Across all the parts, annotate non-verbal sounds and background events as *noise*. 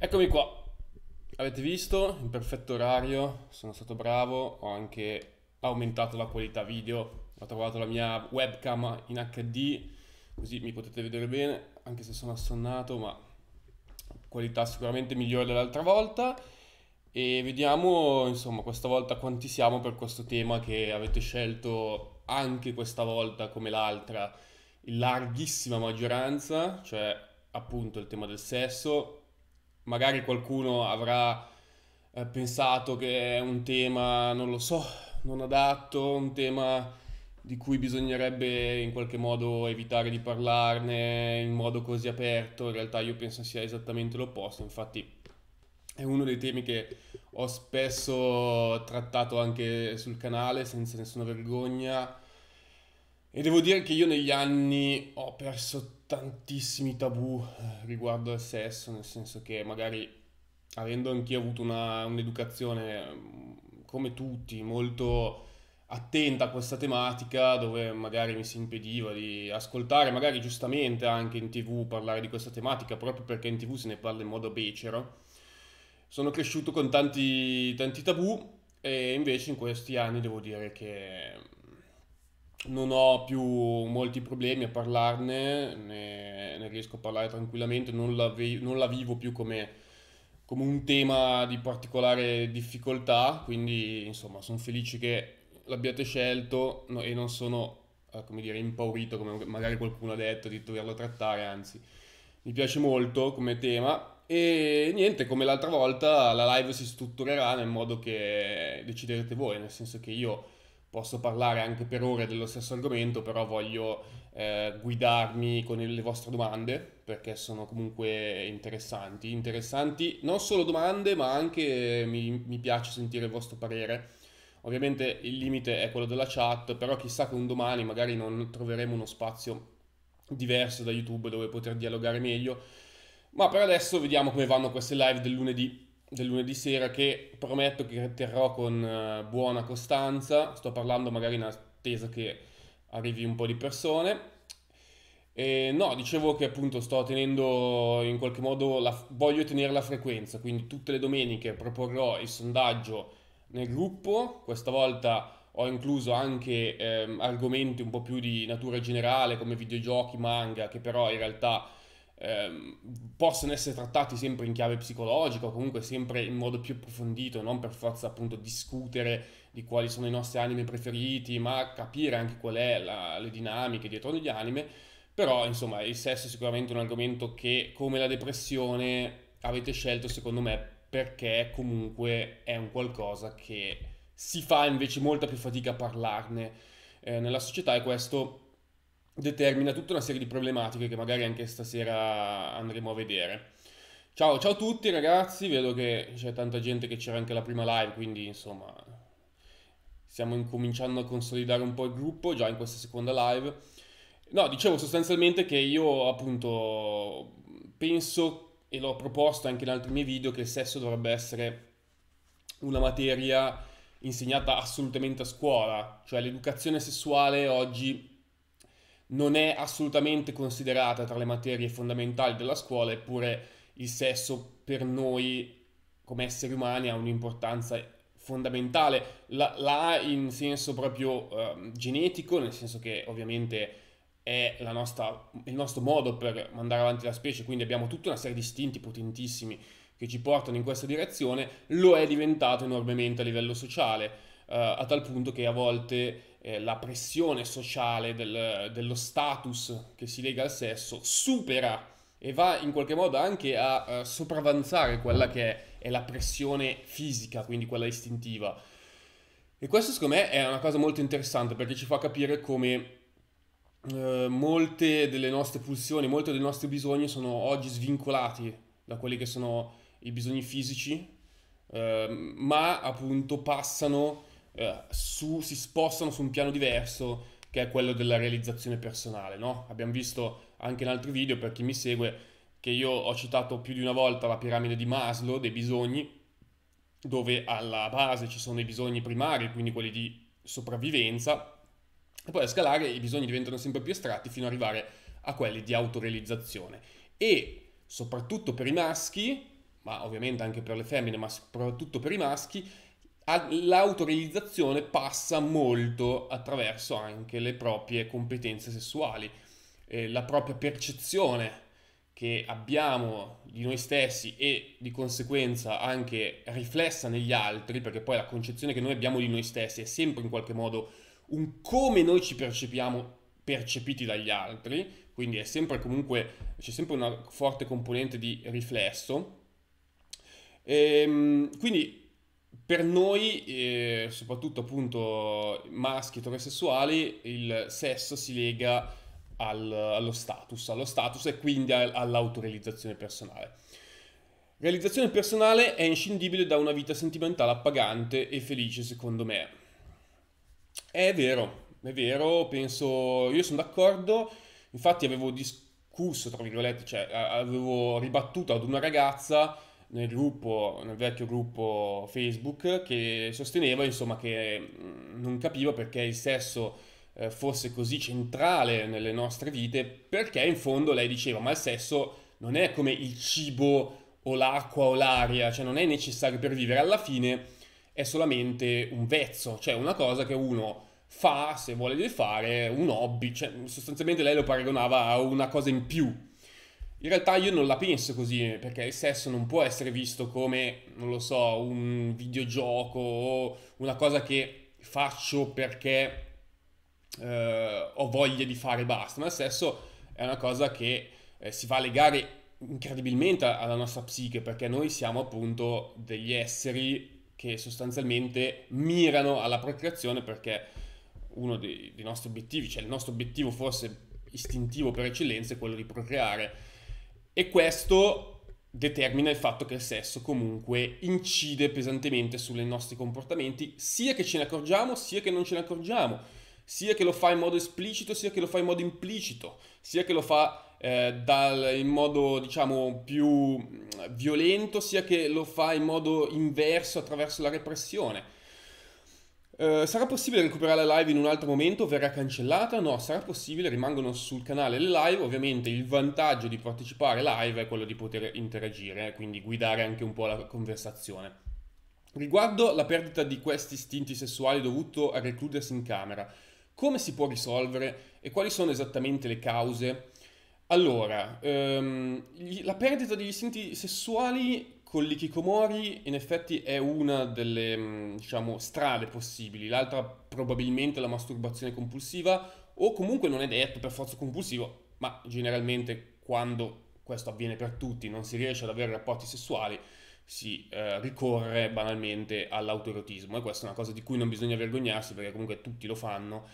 Eccomi qua. Avete visto? In perfetto orario, sono stato bravo, ho anche aumentato la qualità video, ho trovato la mia webcam in HD, così mi potete vedere bene, anche se sono assonnato, ma qualità sicuramente migliore dell'altra volta. E vediamo, insomma, questa volta quanti siamo per questo tema che avete scelto anche questa volta come l'altra, in larghissima maggioranza, cioè appunto il tema del sesso, magari qualcuno avrà eh, pensato che è un tema, non lo so, non adatto, un tema di cui bisognerebbe in qualche modo evitare di parlarne in modo così aperto, in realtà io penso sia esattamente l'opposto, infatti è uno dei temi che ho spesso trattato anche sul canale senza nessuna vergogna e devo dire che io negli anni ho perso tantissimi tabù eh, riguardo al sesso, nel senso che magari avendo anch'io avuto una, un'educazione mm, come tutti molto attenta a questa tematica dove magari mi si impediva di ascoltare magari giustamente anche in tv parlare di questa tematica proprio perché in tv se ne parla in modo becero sono cresciuto con tanti, tanti tabù e invece in questi anni devo dire che non ho più molti problemi a parlarne, ne, ne riesco a parlare tranquillamente, non la, ve- non la vivo più come, come, un tema di particolare difficoltà, quindi insomma sono felice che l'abbiate scelto no, e non sono eh, come dire, impaurito come magari qualcuno ha detto di doverlo trattare, anzi mi piace molto come tema e niente, come l'altra volta la live si strutturerà nel modo che deciderete voi, nel senso che io posso parlare anche per ore dello stesso argomento, però voglio eh, guidarmi con le vostre domande perché sono comunque interessanti, interessanti non solo domande ma anche mi, mi piace sentire il vostro parere. Ovviamente il limite è quello della chat, però chissà che un domani magari non troveremo uno spazio diverso da YouTube dove poter dialogare meglio. Ma per adesso vediamo come vanno queste live del lunedì del lunedì sera che prometto che terrò con eh, buona costanza, sto parlando magari in attesa che arrivi un po' di persone. E no, dicevo che appunto sto tenendo in qualche modo, la, voglio tenere la frequenza, quindi tutte le domeniche proporrò il sondaggio nel gruppo, questa volta ho incluso anche ehm, argomenti un po' più di natura generale come videogiochi, manga, che però in realtà Ehm, possono essere trattati sempre in chiave psicologica o comunque sempre in modo più approfondito, non per forza appunto discutere di quali sono i nostri anime preferiti, ma capire anche qual è la, le dinamiche dietro gli anime. Però insomma il sesso è sicuramente un argomento che come la depressione avete scelto secondo me perché comunque è un qualcosa che si fa invece molta più fatica a parlarne eh, nella società e questo determina tutta una serie di problematiche che magari anche stasera andremo a vedere. Ciao, ciao a tutti ragazzi, vedo che c'è tanta gente che c'era anche la prima live, quindi insomma stiamo incominciando a consolidare un po' il gruppo già in questa seconda live. No, dicevo sostanzialmente che io appunto penso e l'ho proposto anche in altri miei video che il sesso dovrebbe essere una materia insegnata assolutamente a scuola, cioè l'educazione sessuale oggi non è assolutamente considerata tra le materie fondamentali della scuola, eppure il sesso per noi come esseri umani ha un'importanza fondamentale, la, la in senso proprio uh, genetico, nel senso che ovviamente è nostra, il nostro modo per mandare avanti la specie, quindi abbiamo tutta una serie di istinti potentissimi che ci portano in questa direzione, lo è diventato enormemente a livello sociale, uh, a tal punto che a volte eh, la pressione sociale del, dello status che si lega al sesso supera e va in qualche modo anche a uh, sopravanzare quella che è, è la pressione fisica, quindi quella istintiva. E questo secondo me è una cosa molto interessante perché ci fa capire come eh, molte delle nostre pulsioni, molti dei nostri bisogni sono oggi svincolati da quelli che sono i bisogni fisici, eh, ma appunto passano eh, su, si spostano su un piano diverso che è quello della realizzazione personale, no? Abbiamo visto anche in altri video, per chi mi segue, che io ho citato più di una volta la piramide di Maslow, dei bisogni, dove alla base ci sono i bisogni primari, quindi quelli di sopravvivenza, e poi a scalare i bisogni diventano sempre più estratti fino ad arrivare a quelli di autorealizzazione. E soprattutto per i maschi, ma ovviamente anche per le femmine, ma soprattutto per i maschi, l'autorealizzazione passa molto attraverso anche le proprie competenze sessuali, eh, la propria percezione che abbiamo di noi stessi e di conseguenza anche riflessa negli altri, perché poi la concezione che noi abbiamo di noi stessi è sempre in qualche modo un come noi ci percepiamo percepiti dagli altri, quindi è sempre comunque c'è sempre una forte componente di riflesso. E, ehm, quindi per noi, eh, soprattutto appunto maschi eterosessuali, il sesso si lega al, allo status, allo status e quindi all'autorealizzazione personale. Realizzazione personale è inscindibile da una vita sentimentale appagante e felice, secondo me. È vero, è vero, penso, io sono d'accordo, infatti avevo discusso, tra virgolette, cioè avevo ribattuto ad una ragazza nel gruppo, nel vecchio gruppo Facebook, che sosteneva insomma che mm, non capiva perché il sesso eh, fosse così centrale nelle nostre vite, perché in fondo lei diceva ma il sesso non è come il cibo o l'acqua o l'aria, cioè non è necessario per vivere, alla fine è solamente un vezzo, cioè una cosa che uno fa se vuole fare, un hobby, cioè sostanzialmente lei lo paragonava a una cosa in più in realtà io non la penso così, perché il sesso non può essere visto come, non lo so, un videogioco o una cosa che faccio perché eh, ho voglia di fare e basta, ma il sesso è una cosa che eh, si fa legare incredibilmente alla nostra psiche, perché noi siamo appunto degli esseri che sostanzialmente mirano alla procreazione perché uno dei, dei nostri obiettivi, cioè il nostro obiettivo forse istintivo per eccellenza è quello di procreare e questo determina il fatto che il sesso comunque incide pesantemente sui nostri comportamenti, sia che ce ne accorgiamo, sia che non ce ne accorgiamo, sia che lo fa in modo esplicito, sia che lo fa in modo implicito, sia che lo fa eh, dal, in modo diciamo più mm, violento, sia che lo fa in modo inverso attraverso la repressione. Uh, sarà possibile recuperare la live in un altro momento? Verrà cancellata? No, sarà possibile, rimangono sul canale le live. Ovviamente il vantaggio di partecipare live è quello di poter interagire, eh, quindi guidare anche un po' la conversazione. Riguardo la perdita di questi istinti sessuali dovuto a recludersi in camera, come si può risolvere e quali sono esattamente le cause? Allora, um, la perdita degli istinti sessuali con l'ikikomori in effetti è una delle mm, diciamo, strade possibili, l'altra probabilmente la masturbazione compulsiva o comunque non è detto per forza compulsivo, ma generalmente quando questo avviene per tutti, non si riesce ad avere rapporti sessuali, si eh, ricorre banalmente all'autoerotismo e questa è una cosa di cui non bisogna vergognarsi perché comunque tutti lo fanno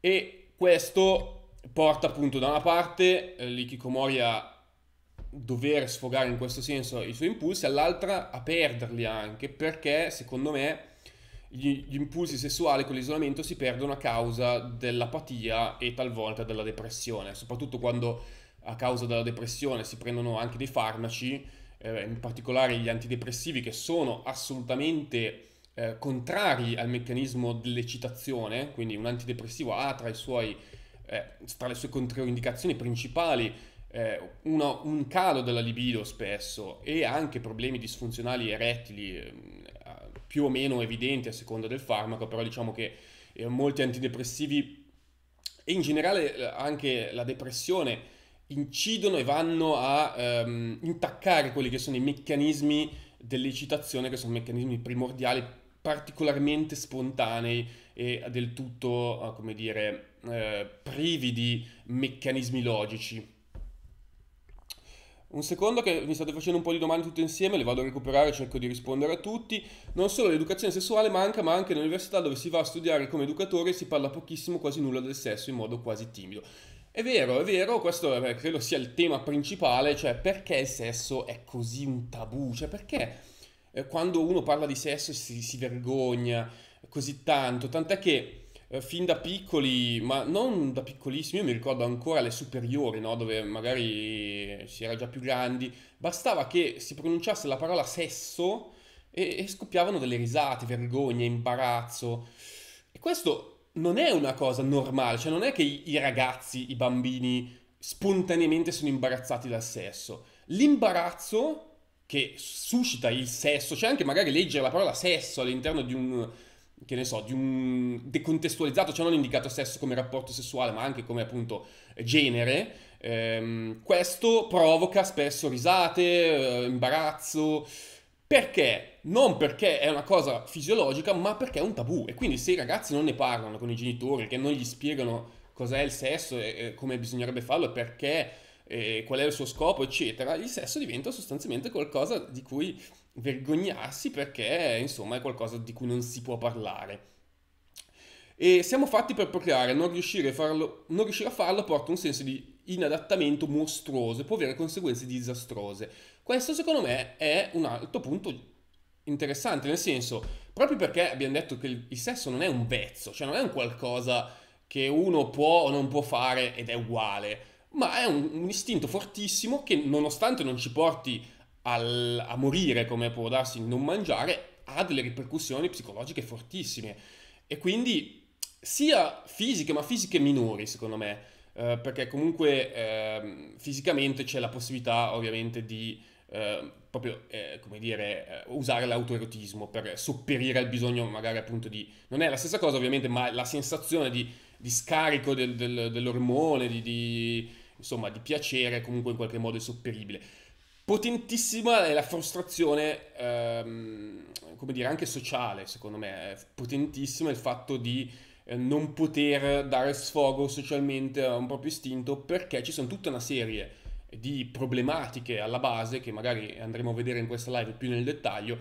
e questo porta appunto da una parte eh, l'ikikomori a dover sfogare in questo senso i suoi impulsi, all'altra a perderli anche, perché secondo me gli, gli impulsi sessuali con l'isolamento si perdono a causa dell'apatia e talvolta della depressione, soprattutto quando a causa della depressione si prendono anche dei farmaci, eh, in particolare gli antidepressivi che sono assolutamente eh, contrari al meccanismo dell'eccitazione, quindi un antidepressivo ha tra, suoi, eh, tra le sue controindicazioni principali eh, uno, un calo della libido spesso e anche problemi disfunzionali erettili eh, più o meno evidenti a seconda del farmaco, però diciamo che eh, molti antidepressivi e in generale eh, anche la depressione incidono e vanno a ehm, intaccare quelli che sono i meccanismi dell'eccitazione, che sono meccanismi primordiali, particolarmente spontanei e del tutto, eh, come dire, eh, privi di meccanismi logici. Un secondo che mi state facendo un po' di domande tutte insieme, le vado a recuperare, cerco di rispondere a tutti. Non solo l'educazione sessuale manca, ma anche nell'università dove si va a studiare come educatore si parla pochissimo, quasi nulla del sesso in modo quasi timido. È vero, è vero, questo beh, credo sia il tema principale, cioè perché il sesso è così un tabù, cioè perché eh, quando uno parla di sesso si, si vergogna così tanto, tant'è che eh, fin da piccoli, ma non da piccolissimi, io mi ricordo ancora le superiori, no? dove magari si era già più grandi, bastava che si pronunciasse la parola sesso e, e scoppiavano delle risate, vergogna, imbarazzo. E questo non è una cosa normale, cioè non è che i, i ragazzi, i bambini spontaneamente sono imbarazzati dal sesso. L'imbarazzo che suscita il sesso, cioè anche magari leggere la parola sesso all'interno di un che ne so, di un decontestualizzato, cioè non indicato sesso come rapporto sessuale, ma anche come appunto genere, ehm, questo provoca spesso risate, eh, imbarazzo. Perché? Non perché è una cosa fisiologica, ma perché è un tabù. E quindi se i ragazzi non ne parlano con i genitori, che non gli spiegano cos'è il sesso e, e come bisognerebbe farlo e perché e qual è il suo scopo, eccetera, il sesso diventa sostanzialmente qualcosa di cui vergognarsi perché insomma è qualcosa di cui non si può parlare. E siamo fatti per procreare, non riuscire, farlo, non riuscire a farlo porta un senso di inadattamento mostruoso e può avere conseguenze disastrose. Questo secondo me è un altro punto interessante, nel senso, proprio perché abbiamo detto che il, il sesso non è un pezzo, cioè non è un qualcosa che uno può o non può fare ed è uguale, ma è un, un istinto fortissimo che nonostante non ci porti al, a morire, come può darsi il non mangiare, ha delle ripercussioni psicologiche fortissime. E quindi sia fisiche, ma fisiche minori, secondo me, eh, perché comunque eh, fisicamente c'è la possibilità ovviamente di ehm, eh, proprio, come dire, eh, usare l'autoerotismo per sopperire al bisogno magari appunto di... Non è la stessa cosa ovviamente, ma la sensazione di, di scarico del, del, dell'ormone, di, di, insomma, di piacere comunque in qualche modo è sopperibile. Potentissima è la frustrazione, ehm, come dire, anche sociale, secondo me. È potentissima il fatto di eh, non poter dare sfogo socialmente a un proprio istinto perché ci sono tutta una serie di problematiche alla base, che magari andremo a vedere in questa live più nel dettaglio,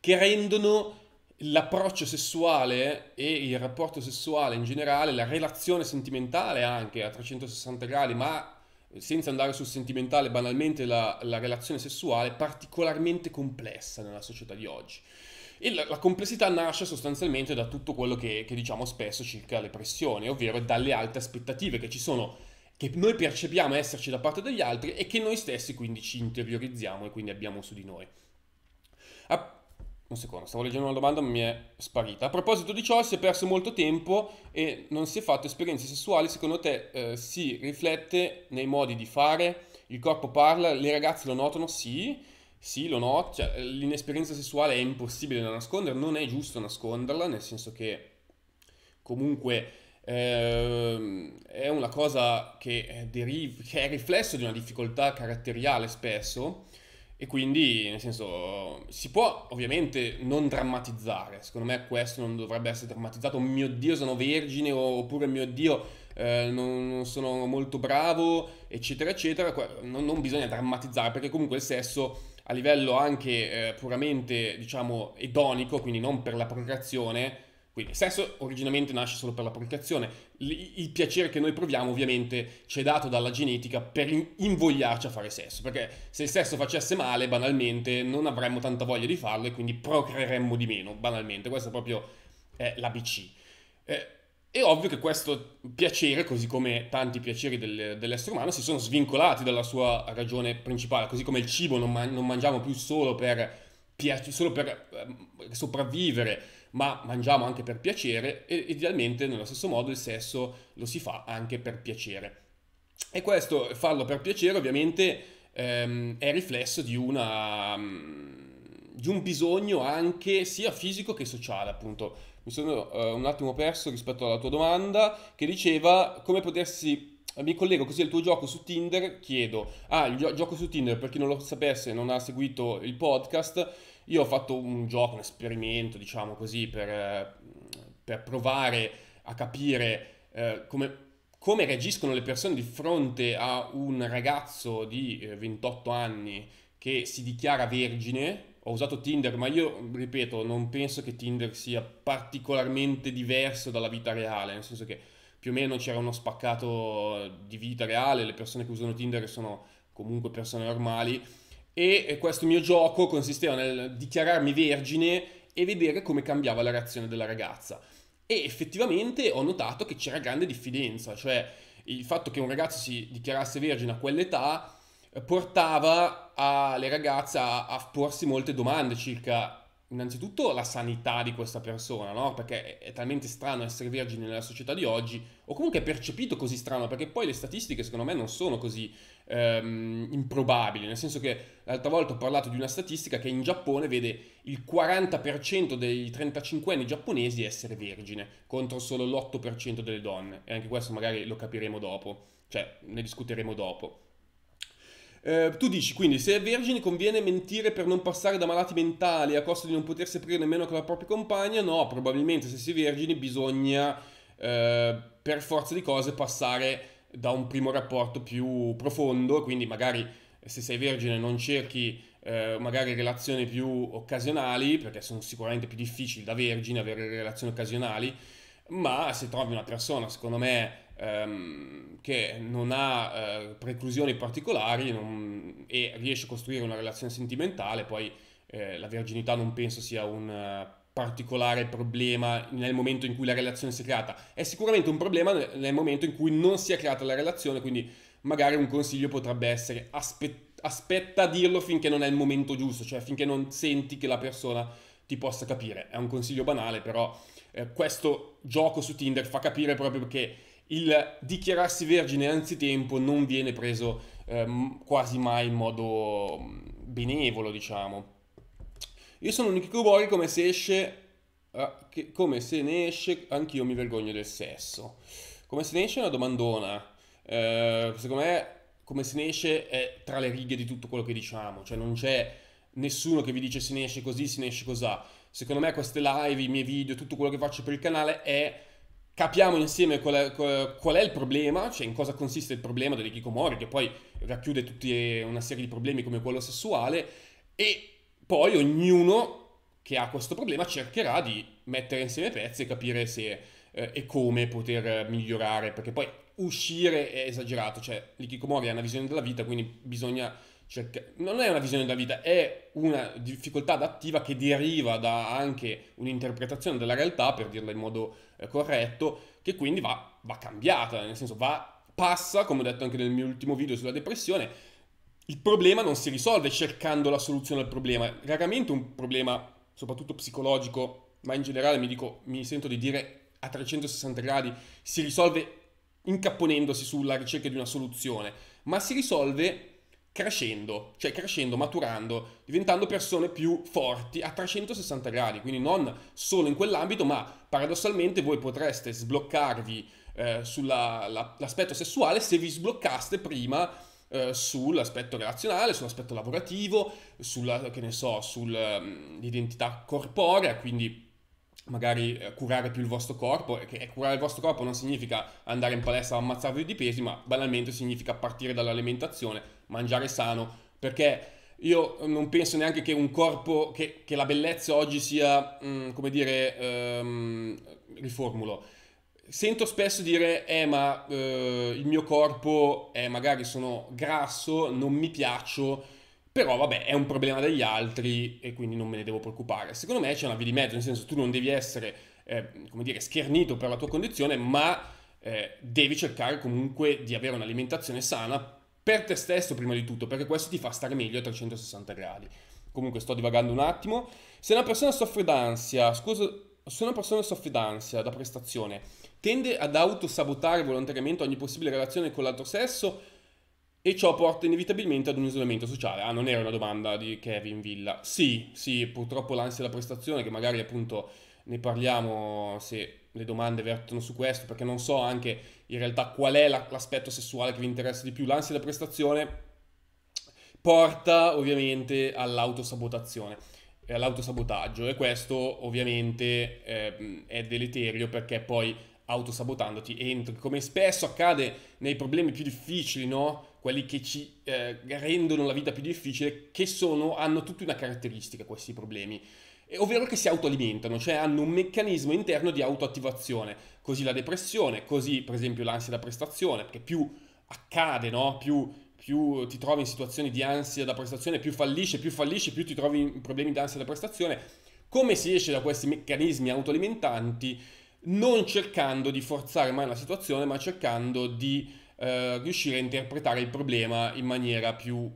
che rendono l'approccio sessuale e il rapporto sessuale in generale, la relazione sentimentale anche a 360 gradi, ma senza andare sul sentimentale, banalmente la, la relazione sessuale è particolarmente complessa nella società di oggi. E la, la complessità nasce sostanzialmente da tutto quello che, che diciamo spesso circa le pressioni, ovvero dalle alte aspettative che ci sono che noi percepiamo esserci da parte degli altri e che noi stessi quindi ci interiorizziamo e quindi abbiamo su di noi. A un secondo, stavo leggendo una domanda ma mi è sparita. A proposito di ciò, si è perso molto tempo e non si è fatto esperienze sessuali, secondo te eh, si riflette nei modi di fare? Il corpo parla, le ragazze lo notano? Sì, sì, lo noto. Cioè, l'inesperienza sessuale è impossibile da nascondere, non è giusto nasconderla, nel senso che comunque eh, è una cosa che, deriva, che è riflesso di una difficoltà caratteriale spesso e quindi, nel senso, si può ovviamente non drammatizzare. Secondo me questo non dovrebbe essere drammatizzato. Oh mio Dio, sono vergine, oppure mio Dio, eh, non, non, sono molto bravo, eccetera, eccetera. Non, non, bisogna drammatizzare, perché comunque il sesso a livello anche eh, puramente, diciamo, edonico, quindi non per la procreazione, quindi il sesso originalmente nasce solo per la procreazione, il piacere che noi proviamo ovviamente ci è dato dalla genetica per invogliarci a fare sesso, perché se il sesso facesse male banalmente non avremmo tanta voglia di farlo e quindi procreeremmo di meno, banalmente, questo è proprio eh, l'ABC. Eh, è ovvio che questo piacere, così come tanti piaceri del, dell'essere umano, si sono svincolati dalla sua ragione principale, così come il cibo non, man- non mangiamo più solo per, piace- solo per eh, sopravvivere, ma mangiamo anche per piacere e idealmente nello stesso modo il sesso lo si fa anche per piacere. E questo farlo per piacere ovviamente ehm, è riflesso di una... Mm, di un bisogno anche sia fisico che sociale, appunto. Mi sono eh, un attimo perso rispetto alla tua domanda che diceva come potersi mi collego così al tuo gioco su Tinder, chiedo, ah, il gio- gioco su Tinder, per chi non lo sapesse, e non ha seguito il podcast, io ho fatto un gioco, un esperimento, diciamo così, per, eh, per provare a capire eh, come, come, reagiscono le persone di fronte a un ragazzo di eh, 28 anni che si dichiara vergine. Ho usato Tinder, ma io ripeto, non penso che Tinder sia particolarmente diverso dalla vita reale, nel senso che più o meno c'era uno spaccato di vita reale, le persone che usano Tinder sono comunque persone normali e questo mio gioco consisteva nel dichiararmi vergine e vedere come cambiava la reazione della ragazza. E effettivamente ho notato che c'era grande diffidenza, cioè il fatto che un ragazzo si dichiarasse vergine a quell'età eh, portava le ragazze a, a porsi molte domande circa innanzitutto la sanità di questa persona, no? Perché è talmente strano essere vergine nella società di oggi, o comunque è percepito così strano, perché poi le statistiche secondo me non sono così ehm, improbabili, nel senso che l'altra volta ho parlato di una statistica che in Giappone vede il 40% dei 35anni giapponesi essere vergine, contro solo l'8% delle donne, e anche questo magari lo capiremo dopo, cioè ne discuteremo dopo. Eh, tu dici quindi se è vergine conviene mentire per non passare da malati mentali a costo di non potersi aprire nemmeno con la propria compagna? No, probabilmente se si è vergine bisogna eh, per forza di cose passare da un primo rapporto più profondo, quindi magari eh, se sei vergine non cerchi eh, magari relazioni più occasionali, perché sono sicuramente più difficili da vergine avere relazioni occasionali, ma se trovi una persona, secondo me, ehm, che non ha eh, preclusioni particolari non, e riesce a costruire una relazione sentimentale, poi eh, la verginità non penso sia un particolare problema nel momento in cui la relazione si è creata, è sicuramente un problema nel momento in cui non si è creata la relazione, quindi magari un consiglio potrebbe essere aspe- aspetta a dirlo finché non è il momento giusto, cioè finché non senti che la persona ti possa capire. È un consiglio banale, però eh, questo gioco su Tinder fa capire proprio che il dichiararsi vergine anzitempo non viene preso eh, quasi mai in modo benevolo, diciamo. Io sono un Ikikomori come se esce... Eh, che, come se ne esce... Anch'io mi vergogno del sesso. Come se ne esce è una domandona. Eh, secondo me, come se ne esce è tra le righe di tutto quello che diciamo. Cioè non c'è nessuno che vi dice se ne esce così, se ne esce cos'ha. Secondo me queste live, i miei video, tutto quello che faccio per il canale è capiamo insieme qual è, qual è, il problema, cioè in cosa consiste il problema dell'ikikomori, che poi racchiude tutta eh, una serie di problemi come quello sessuale, e poi ognuno che ha questo problema cercherà di mettere insieme pezzi e capire se eh, e come poter migliorare, perché poi uscire è esagerato, cioè l'Ikikomori ha una visione della vita, quindi bisogna cercare... Non è una visione della vita, è una difficoltà adattiva che deriva da anche un'interpretazione della realtà, per dirla in modo eh, corretto, che quindi va, va cambiata, nel senso va, passa, come ho detto anche nel mio ultimo video sulla depressione, il problema non si risolve cercando la soluzione al problema. Raramente un problema, soprattutto psicologico, ma in generale mi, dico, mi sento di dire a 360 gradi, si risolve incapponendosi sulla ricerca di una soluzione, ma si risolve crescendo, cioè crescendo, maturando, diventando persone più forti a 360 gradi, quindi non solo in quell'ambito, ma paradossalmente voi potreste sbloccarvi eh, sull'aspetto la, sessuale se vi sbloccaste prima eh, sull'aspetto relazionale, sull'aspetto lavorativo, sulla, che ne so, sull'identità ehm, corporea, quindi magari eh, curare più il vostro corpo, e curare il vostro corpo non significa andare in palestra a ammazzarvi di pesi, ma banalmente significa partire dall'alimentazione, mangiare sano, perché io non penso neanche che un corpo, che, che la bellezza oggi sia, mh, mm, come dire, um, riformulo, Sento spesso dire, eh ma eh, il mio corpo, è magari sono grasso, non mi piaccio, però vabbè è un problema degli altri e quindi non me ne devo preoccupare. Secondo me c'è una via di mezzo, nel senso tu non devi essere, eh, come dire, schernito per la tua condizione, ma eh, devi cercare comunque di avere un'alimentazione sana per te stesso prima di tutto, perché questo ti fa stare meglio a 360 gradi. Comunque sto divagando un attimo. Se una persona soffre d'ansia, scusa, se una persona soffre d'ansia da prestazione tende ad autosabotare volontariamente ogni possibile relazione con l'altro sesso e ciò porta inevitabilmente ad un isolamento sociale. Ah, non era una domanda di Kevin Villa. Sì, sì, purtroppo l'ansia della prestazione, che magari appunto ne parliamo se le domande vertono su questo, perché non so anche in realtà qual è l'aspetto sessuale che vi interessa di più. L'ansia della prestazione porta ovviamente all'autosabotazione e eh, all'autosabotaggio e questo ovviamente eh, è deleterio perché poi autosabotandoti e entri, come spesso accade nei problemi più difficili, no? quelli che ci eh, rendono la vita più difficile, che sono, hanno tutti una caratteristica questi problemi, e, ovvero che si autoalimentano, cioè hanno un meccanismo interno di autoattivazione, così la depressione, così per esempio l'ansia da prestazione, perché più accade, no? più, più ti trovi in situazioni di ansia da prestazione, più fallisce, più fallisce, più ti trovi in problemi di ansia da prestazione, come si esce da questi meccanismi autoalimentanti? non cercando di forzare mai la situazione, ma cercando di eh, riuscire a interpretare il problema in maniera più,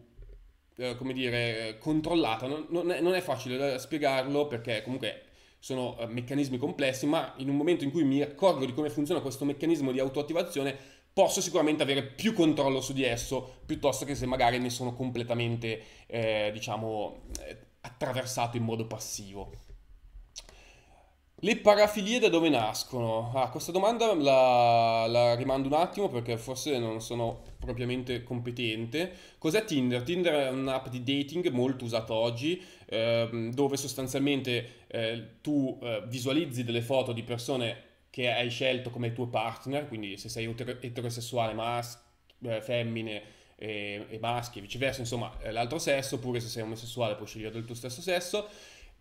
eh, come dire, controllata. Non, non, è, non, è, facile da spiegarlo perché comunque sono eh, meccanismi complessi, ma in un momento in cui mi accorgo di come funziona questo meccanismo di autoattivazione, posso sicuramente avere più controllo su di esso, piuttosto che se magari ne sono completamente, eh, diciamo, eh, attraversato in modo passivo. Le parafilie da dove nascono? Ah, questa domanda la, la, rimando un attimo perché forse non sono propriamente competente. Cos'è Tinder? Tinder è un'app di dating molto usata oggi, eh, dove sostanzialmente eh, tu eh, visualizzi delle foto di persone che hai scelto come tuo partner, quindi se sei eterosessuale, mas- eh, femmine e, e maschi e viceversa, insomma eh, l'altro sesso, oppure se sei omosessuale puoi scegliere del tuo stesso sesso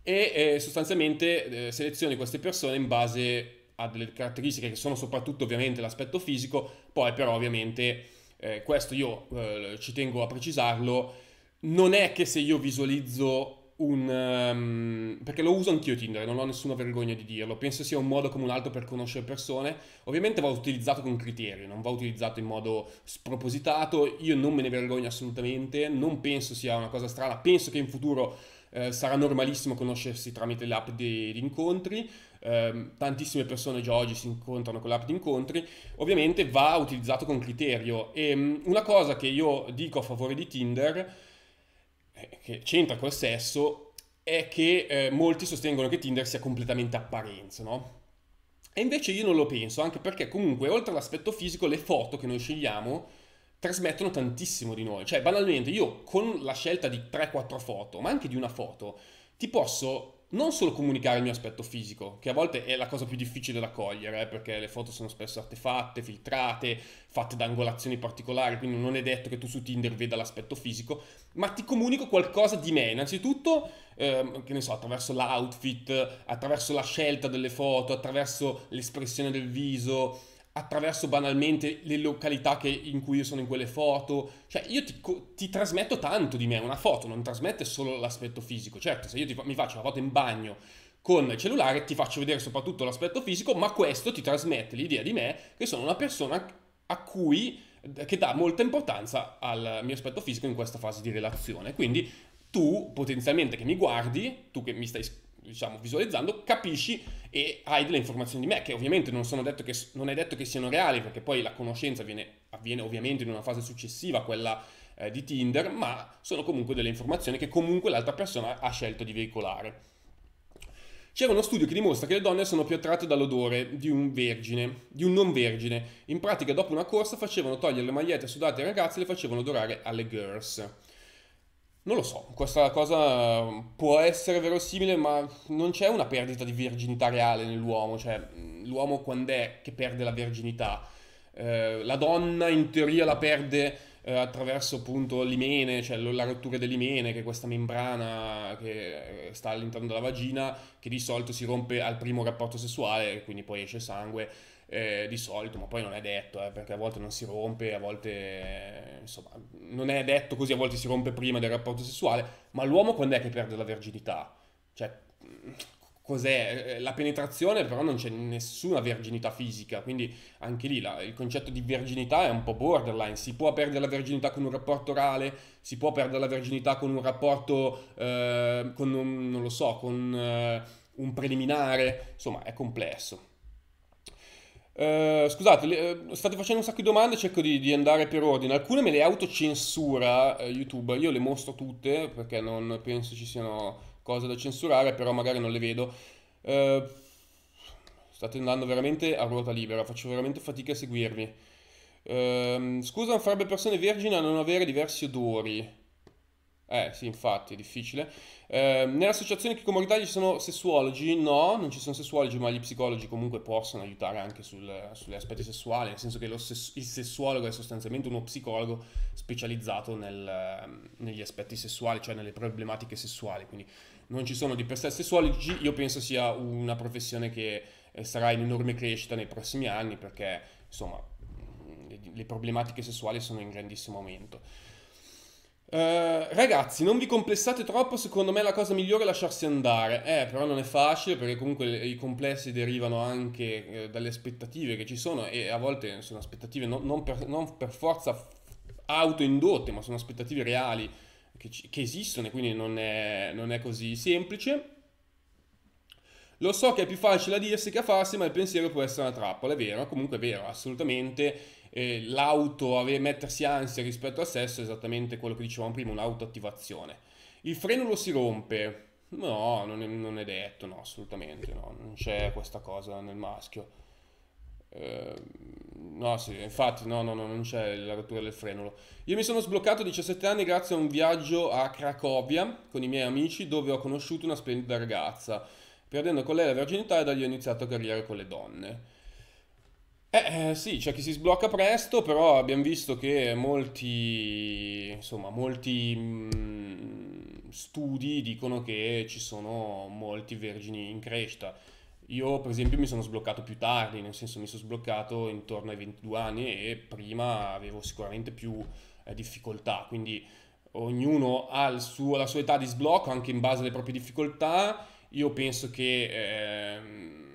e eh, sostanzialmente eh, selezioni queste persone in base a delle caratteristiche che sono soprattutto ovviamente l'aspetto fisico, poi però ovviamente eh, questo io eh, ci tengo a precisarlo, non è che se io visualizzo un... Um, perché lo uso anch'io Tinder, non ho nessuna vergogna di dirlo, penso sia un modo come un altro per conoscere persone, ovviamente va utilizzato con criterio, non va utilizzato in modo spropositato, io non me ne vergogno assolutamente, non penso sia una cosa strana, penso che in futuro eh, sarà normalissimo conoscersi tramite l'app di, di incontri, eh, tantissime persone già oggi si incontrano con l'app di incontri, ovviamente va utilizzato con criterio e ehm, mh, una cosa che io dico a favore di Tinder, eh, che c'entra col sesso, è che eh, molti sostengono che Tinder sia completamente apparenza, no? E invece io non lo penso, anche perché comunque oltre all'aspetto fisico le foto che noi scegliamo trasmettono tantissimo di noi. Cioè, banalmente, io con la scelta di 3-4 foto, ma anche di una foto, ti posso non solo comunicare il mio aspetto fisico, che a volte è la cosa più difficile da cogliere, eh, perché le foto sono spesso artefatte, filtrate, fatte da angolazioni particolari, quindi non è detto che tu su Tinder veda l'aspetto fisico, ma ti comunico qualcosa di me, innanzitutto, ehm, che ne so, attraverso l'outfit, attraverso la scelta delle foto, attraverso l'espressione del viso, attraverso banalmente le località che, in cui io sono in quelle foto. Cioè, io ti, ti, trasmetto tanto di me, una foto non trasmette solo l'aspetto fisico. Certo, se io ti, mi faccio una foto in bagno con il cellulare ti faccio vedere soprattutto l'aspetto fisico, ma questo ti trasmette l'idea di me che sono una persona a cui che dà molta importanza al mio aspetto fisico in questa fase di relazione. Quindi tu potenzialmente che mi guardi, tu che mi stai diciamo, visualizzando, capisci e hai delle informazioni di me, che ovviamente non, che, non è detto che siano reali, perché poi la conoscenza avviene, avviene ovviamente in una fase successiva, quella eh, di Tinder, ma sono comunque delle informazioni che comunque l'altra persona ha scelto di veicolare. C'è uno studio che dimostra che le donne sono più attratte dall'odore di un vergine, di un non vergine. In pratica, dopo una corsa facevano togliere le magliette sudate ai ragazzi e le facevano odorare alle girls. Non lo so, questa cosa può essere verosimile, ma non c'è una perdita di virginità reale nell'uomo, cioè l'uomo quando è che perde la virginità? Eh, la donna in teoria la perde eh, attraverso appunto l'imene, cioè la rottura dell'imene, che è questa membrana che eh, sta all'interno della vagina, che di solito si rompe al primo rapporto sessuale, quindi poi esce sangue eh, di solito, ma poi non è detto, eh, perché a volte non si rompe, a volte eh, insomma, non è detto così, a volte si rompe prima del rapporto sessuale, ma l'uomo quando è che perde la verginità? Cioè, mm, cos'è? Eh, la penetrazione però non c'è nessuna verginità fisica, quindi anche lì la, il concetto di verginità è un po' borderline, si può perdere la verginità con un rapporto orale, si può perdere la verginità con un rapporto, eh, con un, non lo so, con eh, un preliminare, insomma è complesso. Eh, scusate, le, eh, state facendo un sacco di domande, cerco di, di, andare per ordine. Alcune me le autocensura eh, YouTube, io le mostro tutte perché non penso ci siano cose da censurare, però magari non le vedo. Eh, state andando veramente a ruota libera, faccio veramente fatica a seguirvi. Eh, scusa, farebbe persone vergini a non avere diversi odori. Eh sì, infatti, è difficile. Eh, nell'associazione Chico Mortali ci sono sessuologi? No, non ci sono sessuologi, ma gli psicologi comunque possono aiutare anche sul, sugli aspetti sessuali, nel senso che ses- il sessuologo è sostanzialmente uno psicologo specializzato nel, negli aspetti sessuali, cioè nelle problematiche sessuali, quindi non ci sono di per sé sessuologi, io penso sia una professione che eh, sarà in enorme crescita nei prossimi anni perché insomma le, le problematiche sessuali sono in grandissimo aumento. Eh, ragazzi, non vi complessate troppo, secondo me la cosa migliore è lasciarsi andare. Eh, però non è facile perché comunque i complessi derivano anche eh, dalle aspettative che ci sono e a volte sono aspettative non, non, per, non per, forza autoindotte, ma sono aspettative reali che, che esistono e quindi non è, non è così semplice. Lo so che è più facile a dirsi che a farsi, ma il pensiero può essere una trappola, è vero, comunque è vero, assolutamente eh, l'auto avere, mettersi ansia rispetto al sesso è esattamente quello che dicevamo prima, un'autoattivazione. Il freno lo si rompe? No, non è, non è detto, no, assolutamente no, non c'è questa cosa nel maschio. Eh, no, sì, infatti, no, no, no, non c'è la rottura del frenolo. Io mi sono sbloccato a 17 anni grazie a un viaggio a Cracovia con i miei amici dove ho conosciuto una splendida ragazza. Perdendo con lei la virginità e da lì ho iniziato a carriera con le donne. Eh, eh, sì, c'è chi si sblocca presto, però abbiamo visto che molti, insomma, molti mh, mm, studi dicono che ci sono molti vergini in crescita. Io, per esempio, mi sono sbloccato più tardi, nel senso mi sono sbloccato intorno ai 22 anni e prima avevo sicuramente più eh, difficoltà, quindi ognuno ha suo, la sua età di sblocco anche in base alle proprie difficoltà. Io penso che... Eh,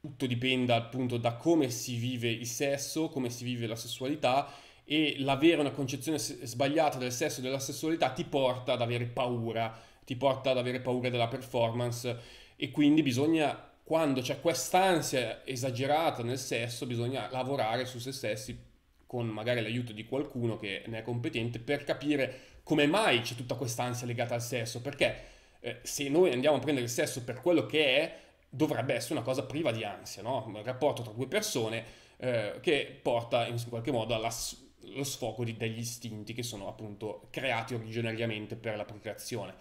tutto dipenda appunto da come si vive il sesso, come si vive la sessualità e l'avere una concezione sbagliata del sesso e della sessualità ti porta ad avere paura, ti porta ad avere paura della performance e quindi bisogna quando c'è quest'ansia esagerata nel sesso, bisogna lavorare su se stessi con magari l'aiuto di qualcuno che ne è competente per capire come mai c'è tutta quest'ansia legata al sesso, perché eh, se noi andiamo a prendere il sesso per quello che è, dovrebbe essere una cosa priva di ansia, no? un rapporto tra due persone eh, che porta in qualche modo allo sfogo di, degli istinti che sono appunto creati originariamente per la procreazione.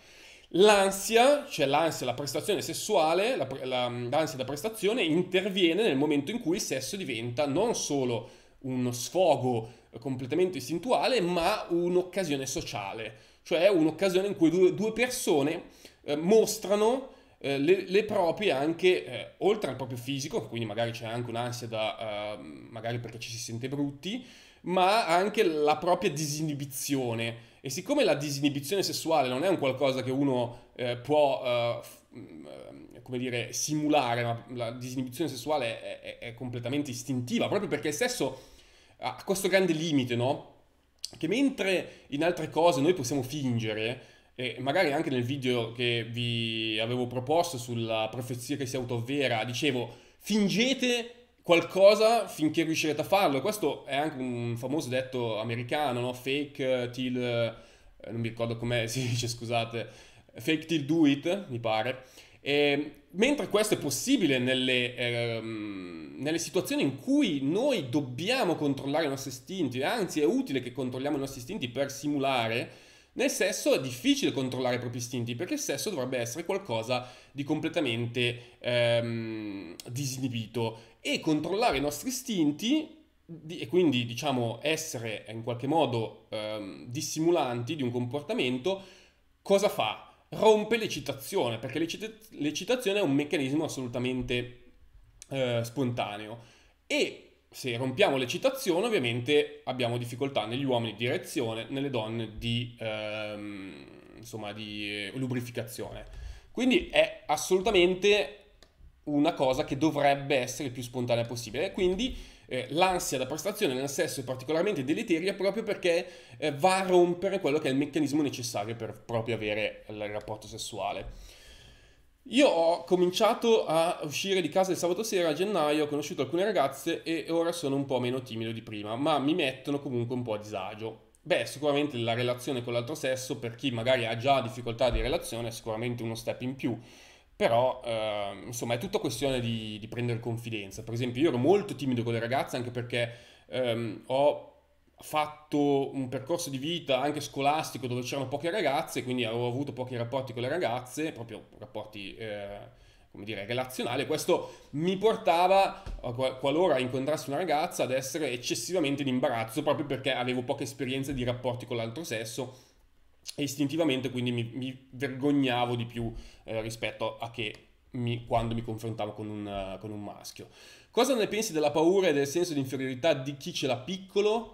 L'ansia, cioè l'ansia la prestazione sessuale, la, la, mm, l'ansia da prestazione interviene nel momento in cui il sesso diventa non solo uno sfogo completamente istintuale, ma un'occasione sociale, cioè un'occasione in cui due, due persone eh, mostrano eh, le, le, proprie anche eh, oltre al proprio fisico, quindi magari c'è anche un'ansia da, eh, magari perché ci si sente brutti, ma anche la propria disinibizione. E siccome la disinibizione sessuale non è un qualcosa che uno eh, può, eh, mm, come dire, simulare, ma la disinibizione sessuale è, è, è completamente istintiva, proprio perché il sesso ha questo grande limite, no? Che mentre in altre cose noi possiamo fingere, e magari anche nel video che vi avevo proposto sulla profezia che si autovera, dicevo fingete qualcosa finché riuscirete a farlo. Questo è anche un famoso detto americano, no? Fake till... Eh, non mi ricordo com'è, *laughs* si dice, scusate. Fake till do it, mi pare. E, mentre questo è possibile nelle, ehm, nelle, situazioni in cui noi dobbiamo controllare i nostri istinti, anzi è utile che controlliamo i nostri istinti per simulare nel sesso è difficile controllare i propri istinti perché il sesso dovrebbe essere qualcosa di completamente ehm, disinibito e controllare i nostri istinti e quindi diciamo essere in qualche modo ehm, dissimulanti di un comportamento, cosa fa? Rompe l'eccitazione, perché l'eccitazione è un meccanismo assolutamente eh, spontaneo e se rompiamo l'eccitazione, ovviamente abbiamo difficoltà negli uomini di erezione, nelle donne di, ehm, insomma, di lubrificazione. Quindi è assolutamente una cosa che dovrebbe essere il più spontanea possibile. Quindi eh, l'ansia da prestazione nel sesso è particolarmente deleteria proprio perché eh, va a rompere quello che è il meccanismo necessario per proprio avere il rapporto sessuale. Io ho cominciato a uscire di casa il sabato sera a gennaio, ho conosciuto alcune ragazze e ora sono un po' meno timido di prima, ma mi mettono comunque un po' a disagio. Beh, sicuramente la relazione con l'altro sesso, per chi magari ha già difficoltà di relazione, è sicuramente uno step in più. Però, eh, insomma, è tutta questione di, di, prendere confidenza. Per esempio, io ero molto timido con le ragazze anche perché ehm, ho fatto un percorso di vita anche scolastico dove c'erano poche ragazze, quindi avevo avuto pochi rapporti con le ragazze, proprio rapporti eh, come dire, relazionali. Questo mi portava, eh, qualora incontrassi una ragazza, ad essere eccessivamente in imbarazzo proprio perché avevo poche esperienze di rapporti con l'altro sesso e istintivamente quindi mi, mi vergognavo di più eh, rispetto a che mi, quando mi confrontavo con un, con un maschio. Cosa ne pensi della paura e del senso di inferiorità di chi ce l'ha piccolo?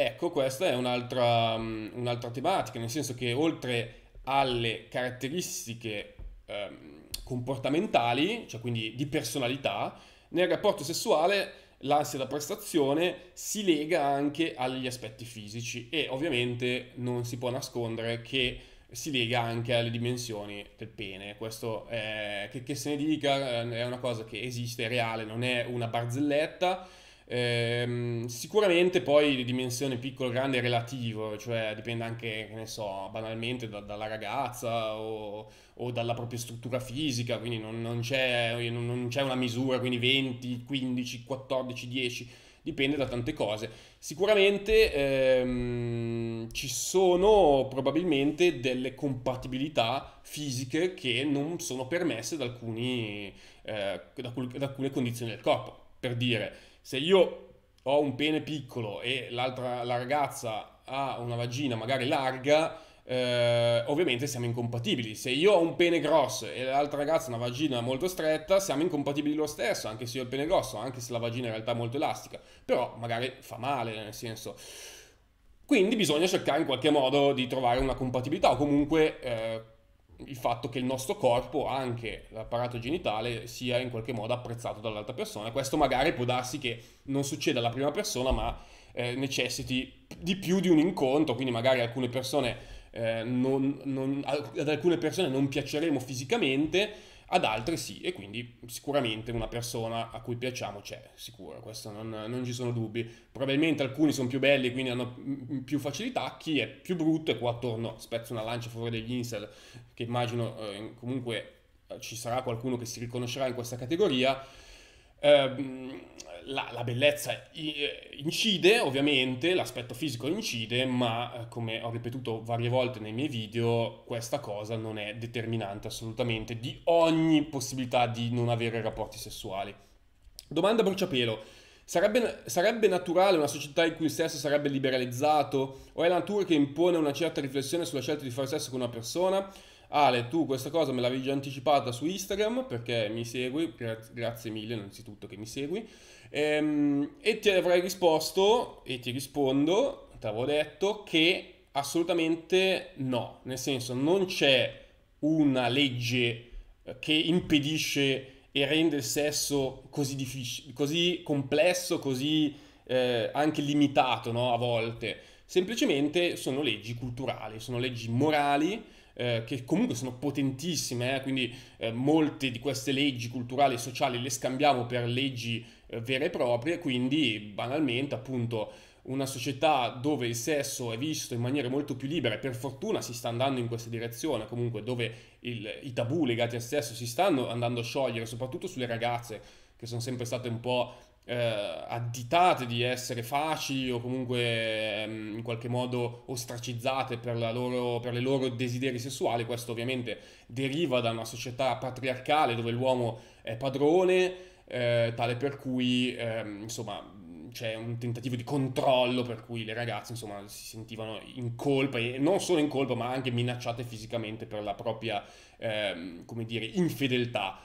Ecco, questa è un'altra, um, un'altra tematica, nel senso che oltre alle caratteristiche um, comportamentali, cioè quindi di personalità, nel rapporto sessuale l'ansia da prestazione si lega anche agli aspetti fisici e ovviamente non si può nascondere che si lega anche alle dimensioni del pene. Questo è, che, che se ne dica eh, è una cosa che esiste, è reale, non è una barzelletta Ehm, sicuramente poi di dimensione piccolo-grande è relativo, cioè dipende anche, che ne so, banalmente da, dalla ragazza o, o, dalla propria struttura fisica, quindi non, non, c'è, non, c'è una misura, quindi 20, 15, 14, 10 dipende da tante cose. Sicuramente ehm, ci sono probabilmente delle compatibilità fisiche che non sono permesse da, alcuni, eh, da, da alcune condizioni del corpo. Per dire, se io ho un pene piccolo e l'altra la ragazza ha una vagina magari larga, eh, ovviamente siamo incompatibili. Se io ho un pene grosso e l'altra ragazza ha una vagina molto stretta, siamo incompatibili lo stesso, anche se io ho il pene grosso, anche se la vagina in realtà è molto elastica. Però magari fa male, nel senso... Quindi bisogna cercare in qualche modo di trovare una compatibilità o comunque... Eh, il fatto che il nostro corpo, anche l'apparato genitale, sia in qualche modo apprezzato dall'altra persona. Questo magari può darsi che non succeda alla prima persona, ma eh, necessiti di più di un incontro, quindi magari alcune persone, eh, non, non, ad alcune persone non piaceremo fisicamente ad altre sì, e quindi sicuramente una persona a cui piacciamo c'è, sicuro, questo non, non ci sono dubbi. Probabilmente alcuni sono più belli, quindi hanno più facilità, chi è più brutto, e qua attorno spezzo una lancia fuori favore degli incel, che immagino eh, comunque eh, ci sarà qualcuno che si riconoscerà in questa categoria. Eh, la, la, bellezza eh, incide, ovviamente, l'aspetto fisico incide, ma eh, come ho ripetuto varie volte nei miei video, questa cosa non è determinante assolutamente di ogni possibilità di non avere rapporti sessuali. Domanda bruciapelo. Sarebbe, sarebbe naturale una società in cui il sesso sarebbe liberalizzato? O è la natura che impone una certa riflessione sulla scelta di fare sesso con una persona? Ale, tu questa cosa me l'avevi già anticipata su Instagram perché mi segui, grazie mille innanzitutto che mi segui. Ehm, e ti avrei risposto, e ti rispondo, ti avevo detto, che assolutamente no, nel senso non c'è una legge eh, che impedisce e rende il sesso così, difficile, così complesso, così eh, anche limitato no? a volte. Semplicemente sono leggi culturali, sono leggi morali eh, che comunque sono potentissime, eh? quindi eh, molte di queste leggi culturali e sociali le scambiamo per leggi eh, vere e proprie, quindi banalmente appunto una società dove il sesso è visto in maniera molto più libera e per fortuna si sta andando in questa direzione, comunque dove il, i tabù legati al sesso si stanno andando a sciogliere, soprattutto sulle ragazze che sono sempre state un po' eh, additate di essere facili o comunque ehm, in qualche modo ostracizzate per, loro, per, le loro desideri sessuali, questo ovviamente deriva da una società patriarcale dove l'uomo è padrone eh, tale per cui ehm, insomma c'è un tentativo di controllo per cui le ragazze insomma si sentivano in colpa e non solo in colpa ma anche minacciate fisicamente per la propria ehm, come dire infedeltà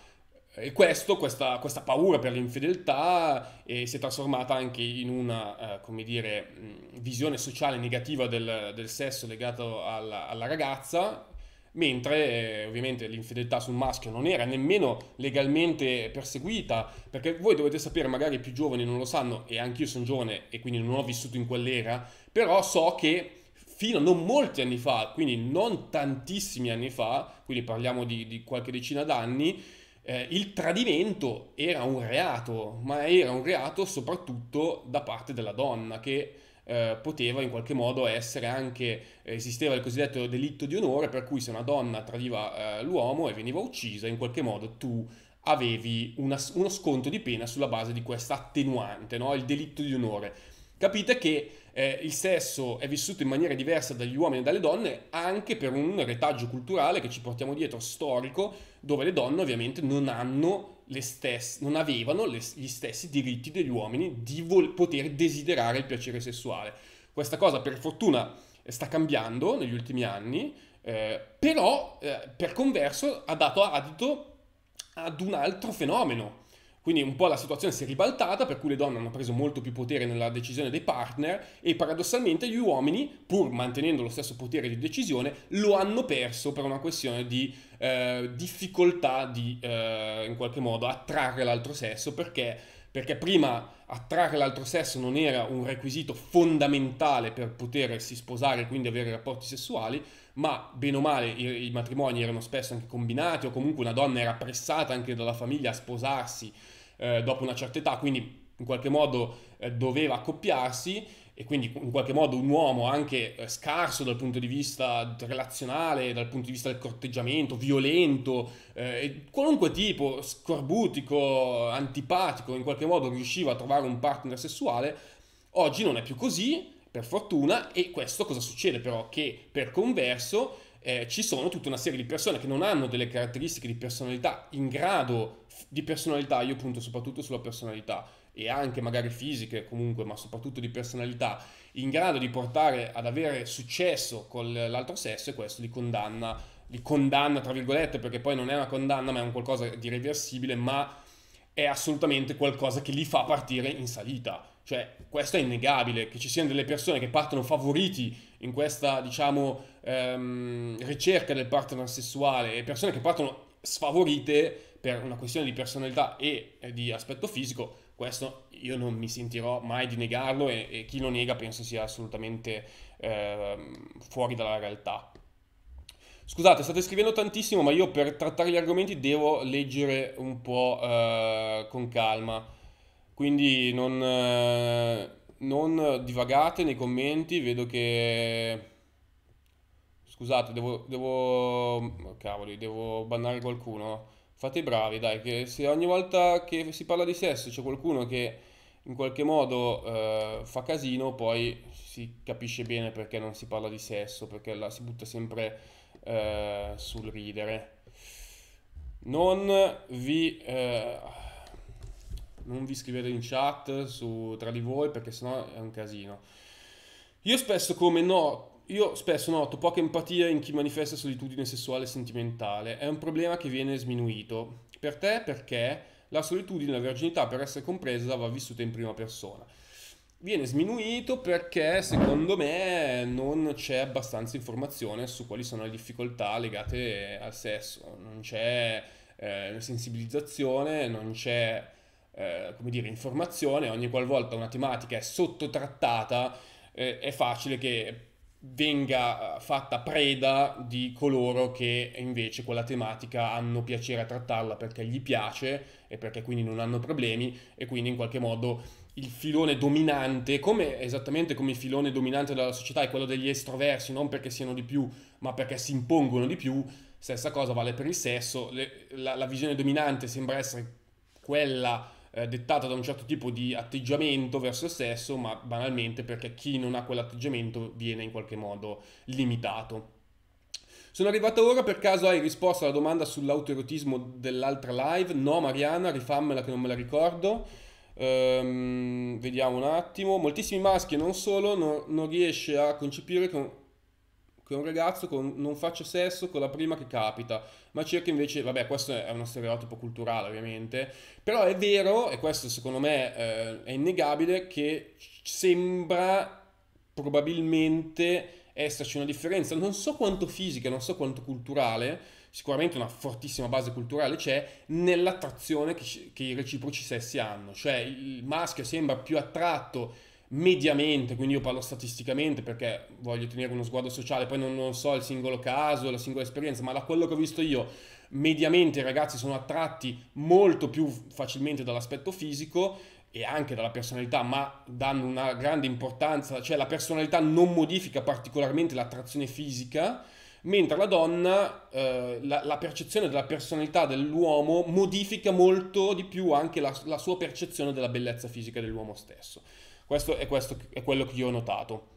e questo, questa, questa paura per l'infedeltà eh, si è trasformata anche in una, eh, come dire, mm, visione sociale negativa del, del sesso legato alla, alla ragazza, mentre eh, ovviamente l'infedeltà sul maschio non era nemmeno legalmente perseguita, perché voi dovete sapere, magari i più giovani non lo sanno, e anch'io sono giovane e quindi non ho vissuto in quell'era, però so che fino a non molti anni fa, quindi non tantissimi anni fa, quindi parliamo di, di qualche decina d'anni, eh, il tradimento era un reato, ma era un reato soprattutto da parte della donna che eh, poteva in qualche modo essere anche, eh, esisteva il cosiddetto delitto di onore, per cui se una donna tradiva eh, l'uomo e veniva uccisa, in qualche modo tu avevi una, uno sconto di pena sulla base di questa attenuante, no? il delitto di onore. Capite che eh, il sesso è vissuto in maniera diversa dagli uomini e dalle donne anche per un retaggio culturale che ci portiamo dietro storico, dove le donne ovviamente non hanno stesse, non avevano le, gli stessi diritti degli uomini di vol- poter desiderare il piacere sessuale. Questa cosa per fortuna eh, sta cambiando negli ultimi anni, eh, però eh, per converso ha dato adito ad un altro fenomeno, quindi un po' la situazione si è ribaltata, per cui le donne hanno preso molto più potere nella decisione dei partner e paradossalmente gli uomini, pur mantenendo lo stesso potere di decisione, lo hanno perso per una questione di eh, difficoltà di eh, in qualche modo attrarre l'altro sesso, perché, perché prima attrarre l'altro sesso non era un requisito fondamentale per potersi sposare e quindi avere rapporti sessuali, ma bene o male i, i matrimoni erano spesso anche combinati o comunque una donna era pressata anche dalla famiglia a sposarsi eh, dopo una certa età, quindi in qualche modo eh, doveva accoppiarsi e quindi in qualche modo un uomo anche eh, scarso dal punto di vista relazionale, dal punto di vista del corteggiamento, violento, eh, qualunque tipo, scorbutico, antipatico, in qualche modo riusciva a trovare un partner sessuale, oggi non è più così, per fortuna, e questo cosa succede però? Che per converso eh, ci sono tutta una serie di persone che non hanno delle caratteristiche di personalità in grado di personalità, io punto soprattutto sulla personalità e anche magari fisiche comunque, ma soprattutto di personalità, in grado di portare ad avere successo con l'altro sesso e questo li condanna, li condanna tra virgolette perché poi non è una condanna ma è un qualcosa di reversibile, ma è assolutamente qualcosa che li fa partire in salita. Cioè, questo è innegabile, che ci siano delle persone che partono favoriti in questa, diciamo, ehm, ricerca del partner sessuale e persone che partono sfavorite per una questione di personalità e eh, di aspetto fisico, questo io non mi sentirò mai di negarlo e, e chi lo nega penso sia assolutamente ehm, fuori dalla realtà. Scusate, state scrivendo tantissimo, ma io per trattare gli argomenti devo leggere un po' eh, con calma. Quindi non, eh, non divagate nei commenti, vedo che scusate, devo, devo, cavoli, devo bannare qualcuno. Fate i bravi, dai, che se ogni volta che si parla di sesso c'è qualcuno che in qualche modo eh, fa casino, poi si capisce bene perché non si parla di sesso, perché la si butta sempre eh, sul ridere. Non vi, eh, non vi scrivete in chat su, tra di voi perché sennò è un casino. Io spesso come no, io spesso noto poca empatia in chi manifesta solitudine sessuale e sentimentale, è un problema che viene sminuito. Per te perché la solitudine e la virginità per essere compresa va vissuta in prima persona. Viene sminuito perché secondo me non c'è abbastanza informazione su quali sono le difficoltà legate al sesso, non c'è eh, sensibilizzazione, non c'è eh, come dire, informazione, ogni qualvolta una tematica è sottotrattata eh, è facile che venga eh, fatta preda di coloro che invece quella tematica hanno piacere a trattarla perché gli piace e perché quindi non hanno problemi e quindi in qualche modo il filone dominante, come, esattamente come il filone dominante della società è quello degli estroversi, non perché siano di più, ma perché si impongono di più, stessa cosa vale per il sesso, Le, la, la visione dominante sembra essere quella eh, dettata da un certo tipo di atteggiamento verso il sesso, ma banalmente perché chi non ha quell'atteggiamento viene in qualche modo limitato. Sono arrivato ora, per caso hai risposto alla domanda sull'autoerotismo dell'altra live? No Mariana, rifammela che non me la ricordo. Ehm, vediamo un attimo. Moltissimi maschi e non solo non, non riesce a concepire con che un ragazzo con, non faccia sesso con la prima che capita, ma cerca invece, vabbè questo è uno stereotipo culturale ovviamente, però è vero, e questo secondo me eh, è innegabile, che sembra probabilmente esserci una differenza, non so quanto fisica, non so quanto culturale, sicuramente una fortissima base culturale c'è nell'attrazione che, che i reciproci sessi hanno, cioè il maschio sembra più attratto mediamente, quindi io parlo statisticamente perché voglio tenere uno sguardo sociale, poi non, non, so il singolo caso, la singola esperienza, ma da quello che ho visto io, mediamente i ragazzi sono attratti molto più facilmente dall'aspetto fisico e anche dalla personalità, ma danno una grande importanza, cioè la personalità non modifica particolarmente l'attrazione fisica, mentre la donna, eh, la, la, percezione della personalità dell'uomo modifica molto di più anche la, la sua percezione della bellezza fisica dell'uomo stesso. Questo è, questo è quello che io ho notato.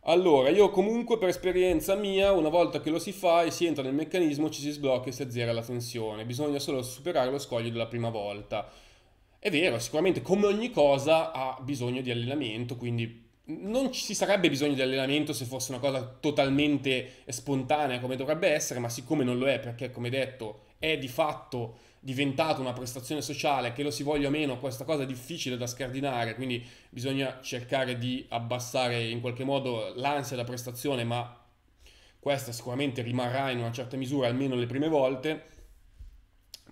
Allora, io comunque per esperienza mia, una volta che lo si fa e si entra nel meccanismo, ci si sblocca e si azzera la tensione. Bisogna solo superare lo scoglio della prima volta. È vero, sicuramente come ogni cosa ha bisogno di allenamento, quindi non ci sarebbe bisogno di allenamento se fosse una cosa totalmente spontanea come dovrebbe essere, ma siccome non lo è, perché come detto è di fatto diventato una prestazione sociale, che lo si voglia o meno, questa cosa è difficile da scardinare, quindi bisogna cercare di abbassare in qualche modo l'ansia da prestazione, ma questa sicuramente rimarrà in una certa misura almeno le prime volte,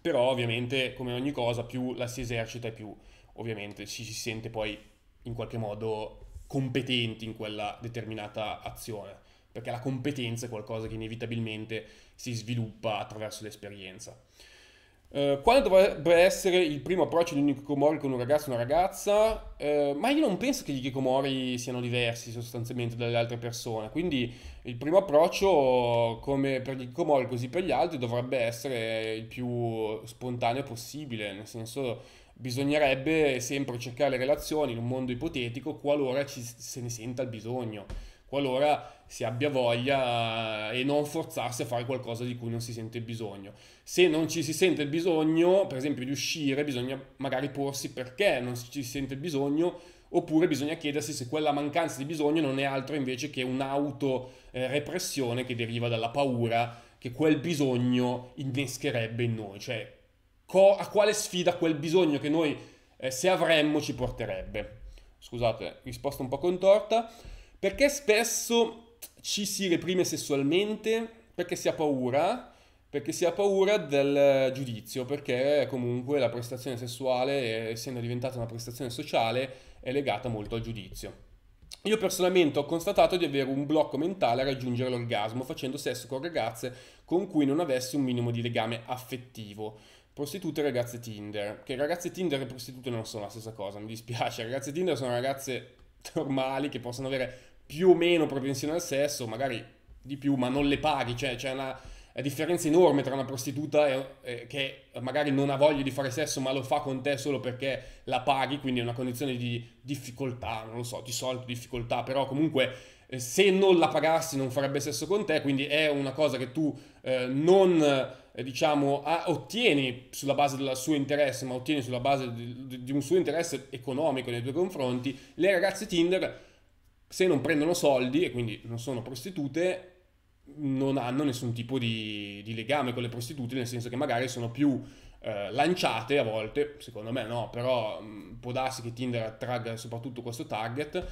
però ovviamente come ogni cosa più la si esercita e più ovviamente ci si sente poi in qualche modo competenti in quella determinata azione, perché la competenza è qualcosa che inevitabilmente si sviluppa attraverso l'esperienza. Eh, quale dovrebbe essere il primo approccio di un Ikikomori con un ragazzo o una ragazza? Eh, ma io non penso che gli Ikikomori siano diversi sostanzialmente dalle altre persone, quindi il primo approccio, come per gli Ikikomori così per gli altri, dovrebbe essere il più spontaneo possibile, nel senso bisognerebbe sempre cercare le relazioni in un mondo ipotetico qualora ci, se ne senta il bisogno qualora si abbia voglia eh, e non forzarsi a fare qualcosa di cui non si sente bisogno. Se non ci si sente il bisogno, per esempio di uscire, bisogna magari porsi perché non ci si sente il bisogno, oppure bisogna chiedersi se quella mancanza di bisogno non è altro invece che un'autorepressione eh, che deriva dalla paura che quel bisogno innescherebbe in noi, cioè a quale sfida quel bisogno che noi eh, se avremmo ci porterebbe. Scusate, risposta un po' contorta. Perché spesso ci si reprime sessualmente? Perché si ha paura? Perché si ha paura del giudizio, perché comunque la prestazione sessuale, essendo diventata una prestazione sociale, è legata molto al giudizio. Io personalmente ho constatato di avere un blocco mentale a raggiungere l'orgasmo facendo sesso con ragazze con cui non avessi un minimo di legame affettivo. Prostitute e ragazze Tinder. Che ragazze Tinder e prostitute non sono la stessa cosa, mi dispiace. Ragazze Tinder sono ragazze normali che possono avere più o meno propensione al sesso, magari di più, ma non le paghi, cioè c'è una differenza enorme tra una prostituta e, eh, che magari non ha voglia di fare sesso ma lo fa con te solo perché la paghi, quindi è una condizione di difficoltà, non lo so, di solito difficoltà, però comunque eh, se non la pagassi non farebbe sesso con te, quindi è una cosa che tu eh, non eh, diciamo a, ottieni sulla base del suo interesse, ma ottieni sulla base di, di un suo interesse economico nei tuoi confronti, le ragazze Tinder se non prendono soldi e quindi non sono prostitute, non hanno nessun tipo di, di legame con le prostitute, nel senso che magari sono più eh, lanciate a volte, secondo me no, però mh, può darsi che Tinder attragga soprattutto questo target,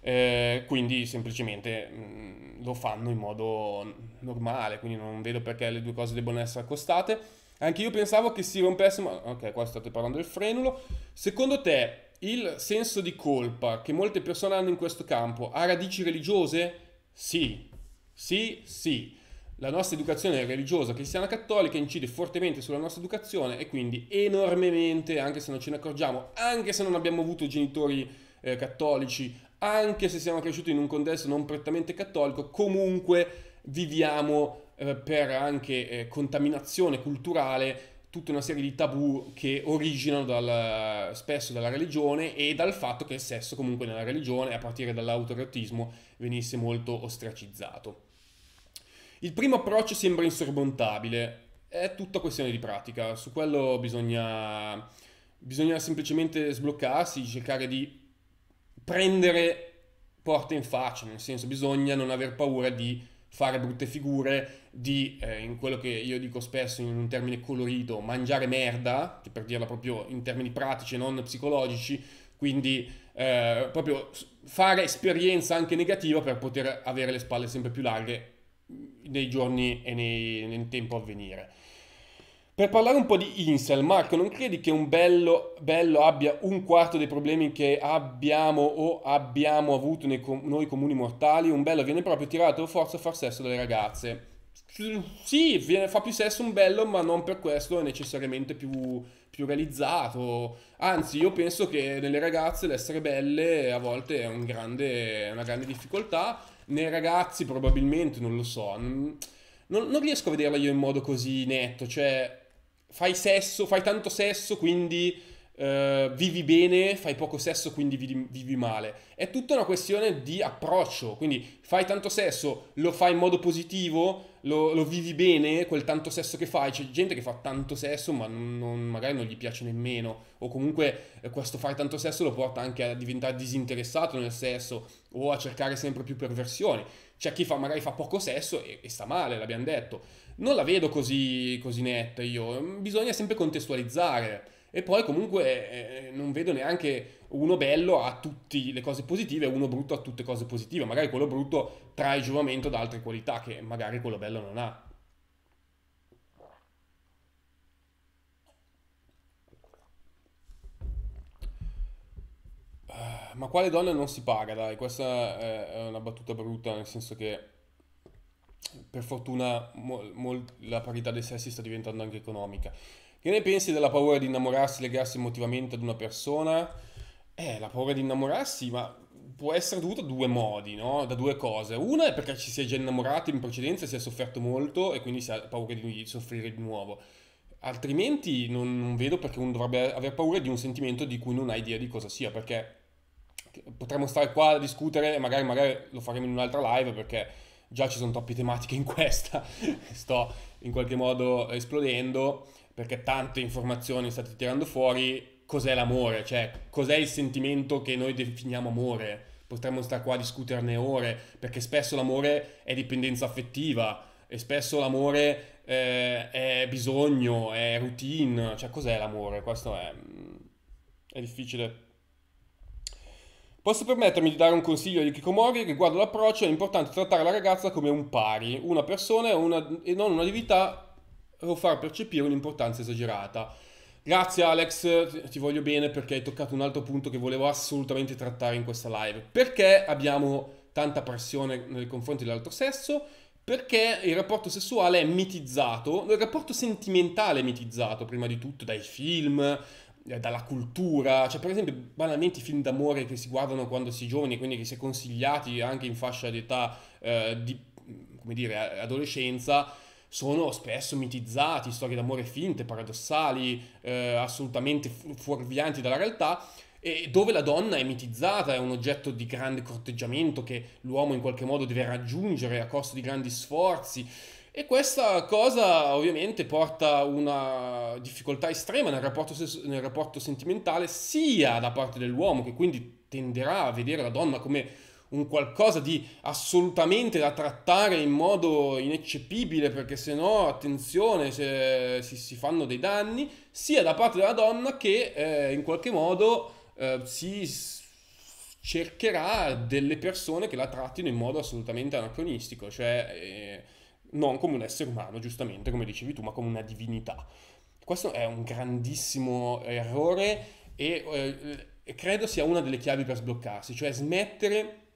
eh, quindi semplicemente mh, lo fanno in modo normale, quindi non vedo perché le due cose debbano essere accostate. Anche io pensavo che si rompesse, ma ok, qua state parlando del frenulo. Secondo te il senso di colpa che molte persone hanno in questo campo ha radici religiose? Sì, sì, sì. La nostra educazione religiosa cristiana cattolica incide fortemente sulla nostra educazione e quindi enormemente, anche se non ce ne accorgiamo, anche se non abbiamo avuto genitori eh, cattolici, anche se siamo cresciuti in un contesto non prettamente cattolico, comunque viviamo eh, per anche eh, contaminazione culturale tutta una serie di tabù che originano dal, spesso dalla religione e dal fatto che il sesso comunque nella religione, a partire dall'autoreotismo, venisse molto ostracizzato. Il primo approccio sembra insormontabile, è tutta questione di pratica, su quello bisogna, bisogna semplicemente sbloccarsi, cercare di prendere porte in faccia, nel senso bisogna non aver paura di fare brutte figure, di, eh, in quello che io dico spesso in un termine colorito, mangiare merda, che per dirla proprio in termini pratici e non psicologici, quindi eh, proprio fare esperienza anche negativa per poter avere le spalle sempre più larghe mm, nei giorni e nei, nel tempo a venire. Per parlare un po' di Insel, Marco, non credi che un bello, bello abbia un quarto dei problemi che abbiamo o abbiamo avuto com- noi comuni mortali? Un bello viene proprio tirato a forza a far sesso dalle ragazze. Sì, viene, fa più sesso un bello, ma non per questo è necessariamente più, più realizzato. Anzi, io penso che nelle ragazze l'essere belle a volte è un grande, una grande difficoltà. Nei ragazzi probabilmente, non lo so. Non, non riesco a vederla io in modo così netto, cioè fai sesso, fai tanto sesso, quindi eh, vivi bene, fai poco sesso, quindi vivi, vivi male. È tutta una questione di approccio, quindi fai tanto sesso, lo fai in modo positivo, lo, lo, vivi bene quel tanto sesso che fai. C'è gente che fa tanto sesso, ma non, non, magari non gli piace nemmeno. O comunque eh, questo fare tanto sesso lo porta anche a diventare disinteressato nel sesso o a cercare sempre più perversioni. C'è chi fa, magari fa poco sesso e, e sta male, l'abbiamo detto non la vedo così, così netta io, bisogna sempre contestualizzare. E poi comunque eh, eh non vedo neanche uno bello a tutte le cose positive e uno brutto a tutte le cose positive. Magari quello brutto trae giovamento da altre qualità che magari quello bello non ha. Ah, ma quale donna non si paga? Dai, questa è una battuta brutta, nel senso che per fortuna mol, mol, la parità dei sessi sta diventando anche economica. Che ne pensi della paura di innamorarsi, legarsi emotivamente ad una persona? Eh, la paura di innamorarsi, ma può essere dovuta a due modi, no? Da due cose. Una è perché ci si è già innamorati in precedenza, si è sofferto molto e quindi si ha paura di soffrire di nuovo. Altrimenti non, non vedo perché uno dovrebbe aver paura di un sentimento di cui non ha idea di cosa sia, perché potremmo stare qua a discutere e magari, magari lo faremo in un'altra live perché già ci sono troppe tematiche in questa, *laughs* sto in qualche modo esplodendo perché tante informazioni state tirando fuori, cos'è l'amore, cioè cos'è il sentimento che noi definiamo amore, potremmo stare qua a discuterne ore, perché spesso l'amore è dipendenza affettiva e spesso l'amore eh, è bisogno, è routine, cioè cos'è l'amore, questo è, mm, è difficile. Posso permettermi di dare un consiglio agli Yukiko Mori riguardo l'approccio, è importante trattare la ragazza come un pari, una persona e, una, e non una divinità o far percepire un'importanza esagerata. Grazie Alex, ti voglio bene perché hai toccato un altro punto che volevo assolutamente trattare in questa live. Perché abbiamo tanta pressione nei confronti dell'altro sesso? Perché il rapporto sessuale è mitizzato, il rapporto sentimentale è mitizzato prima di tutto dai film, eh, dalla cultura, cioè per esempio banalmente i film d'amore che si guardano quando si è giovani, e quindi che si è consigliati anche in fascia di età eh, di, come dire, adolescenza, sono spesso mitizzati, storie d'amore finte, paradossali, eh, assolutamente fuorvianti dalla realtà, e dove la donna è mitizzata, è un oggetto di grande corteggiamento che l'uomo in qualche modo deve raggiungere a costo di grandi sforzi. E questa cosa ovviamente porta una difficoltà estrema nel rapporto, nel rapporto sentimentale sia da parte dell'uomo che quindi tenderà a vedere la donna come un qualcosa di assolutamente da trattare in modo ineccepibile perché se no attenzione se si, si fanno dei danni sia da parte della donna che eh, in qualche modo eh, si cercherà delle persone che la trattino in modo assolutamente anacronistico cioè eh, non come un essere umano, giustamente, come dicevi tu, ma come una divinità. Questo è un grandissimo errore e eh, credo sia una delle chiavi per sbloccarsi, cioè smettere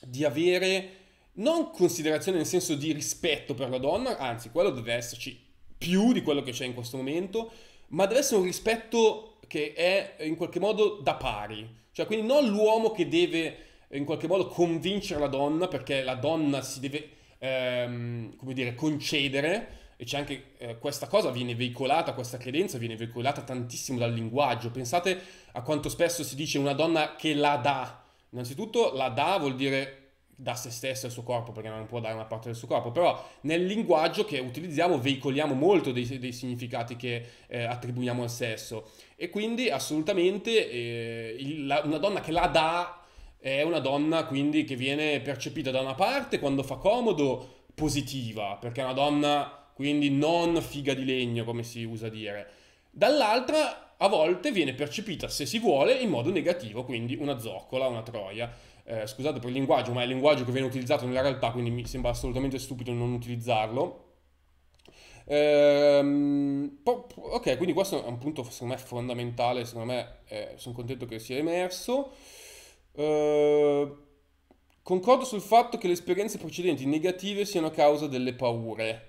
di avere non considerazione nel senso di rispetto per la donna, anzi quello deve esserci più di quello che c'è in questo momento, ma deve essere un rispetto che è eh, in qualche modo da pari, cioè quindi non l'uomo che deve eh, in qualche modo convincere la donna perché la donna si deve ehm, come dire, concedere e c'è anche eh, questa cosa viene veicolata, questa credenza viene veicolata tantissimo dal linguaggio. Pensate a quanto spesso si dice una donna che la dà. Innanzitutto la dà vuol dire da se stessa il suo corpo, perché non può dare una parte del suo corpo, però nel linguaggio che utilizziamo veicoliamo molto dei, dei significati che eh, attribuiamo al sesso e quindi assolutamente eh, il, la, una donna che la dà è una donna quindi che viene percepita da una parte quando fa comodo positiva, perché è una donna quindi non figa di legno come si usa dire, dall'altra a volte viene percepita se si vuole in modo negativo, quindi una zoccola, una troia. Eh, scusate per il linguaggio, ma è il linguaggio che viene utilizzato nella realtà, quindi mi sembra assolutamente stupido non utilizzarlo. Ehm, ok, quindi questo è un punto secondo me fondamentale, secondo me eh, sono contento che sia emerso. Eh, concordo sul fatto che le esperienze precedenti negative siano a causa delle paure.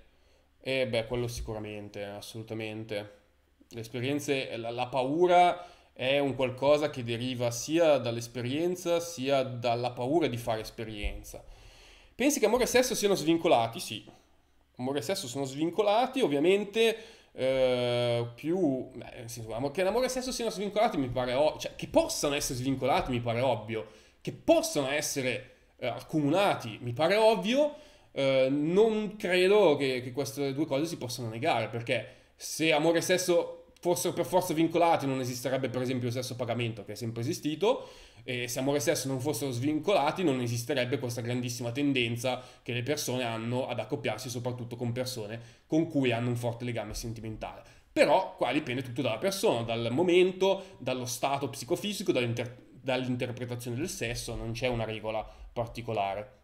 E eh beh, quello sicuramente, assolutamente. Le esperienze, la, la paura è un qualcosa che deriva sia dall'esperienza sia dalla paura di fare esperienza. Pensi che amore e sesso siano svincolati? Sì. Amore e sesso sono svincolati, ovviamente eh, più beh, senso, che l'amore e il sesso siano svincolati mi pare ovvio, cioè che possano essere svincolati mi pare ovvio, che possano essere eh, accomunati mi pare ovvio, eh, non credo che, che queste due cose si possano negare perché se amore e sesso fossero per forza vincolati non esisterebbe per esempio lo stesso pagamento che è sempre esistito e se amore e sesso non fossero svincolati non esisterebbe questa grandissima tendenza che le persone hanno ad accoppiarsi soprattutto con persone con cui hanno un forte legame sentimentale. Però qua dipende tutto dalla persona, dal momento, dallo stato psicofisico, dall'inter- dall'interpretazione del sesso, non c'è una regola particolare.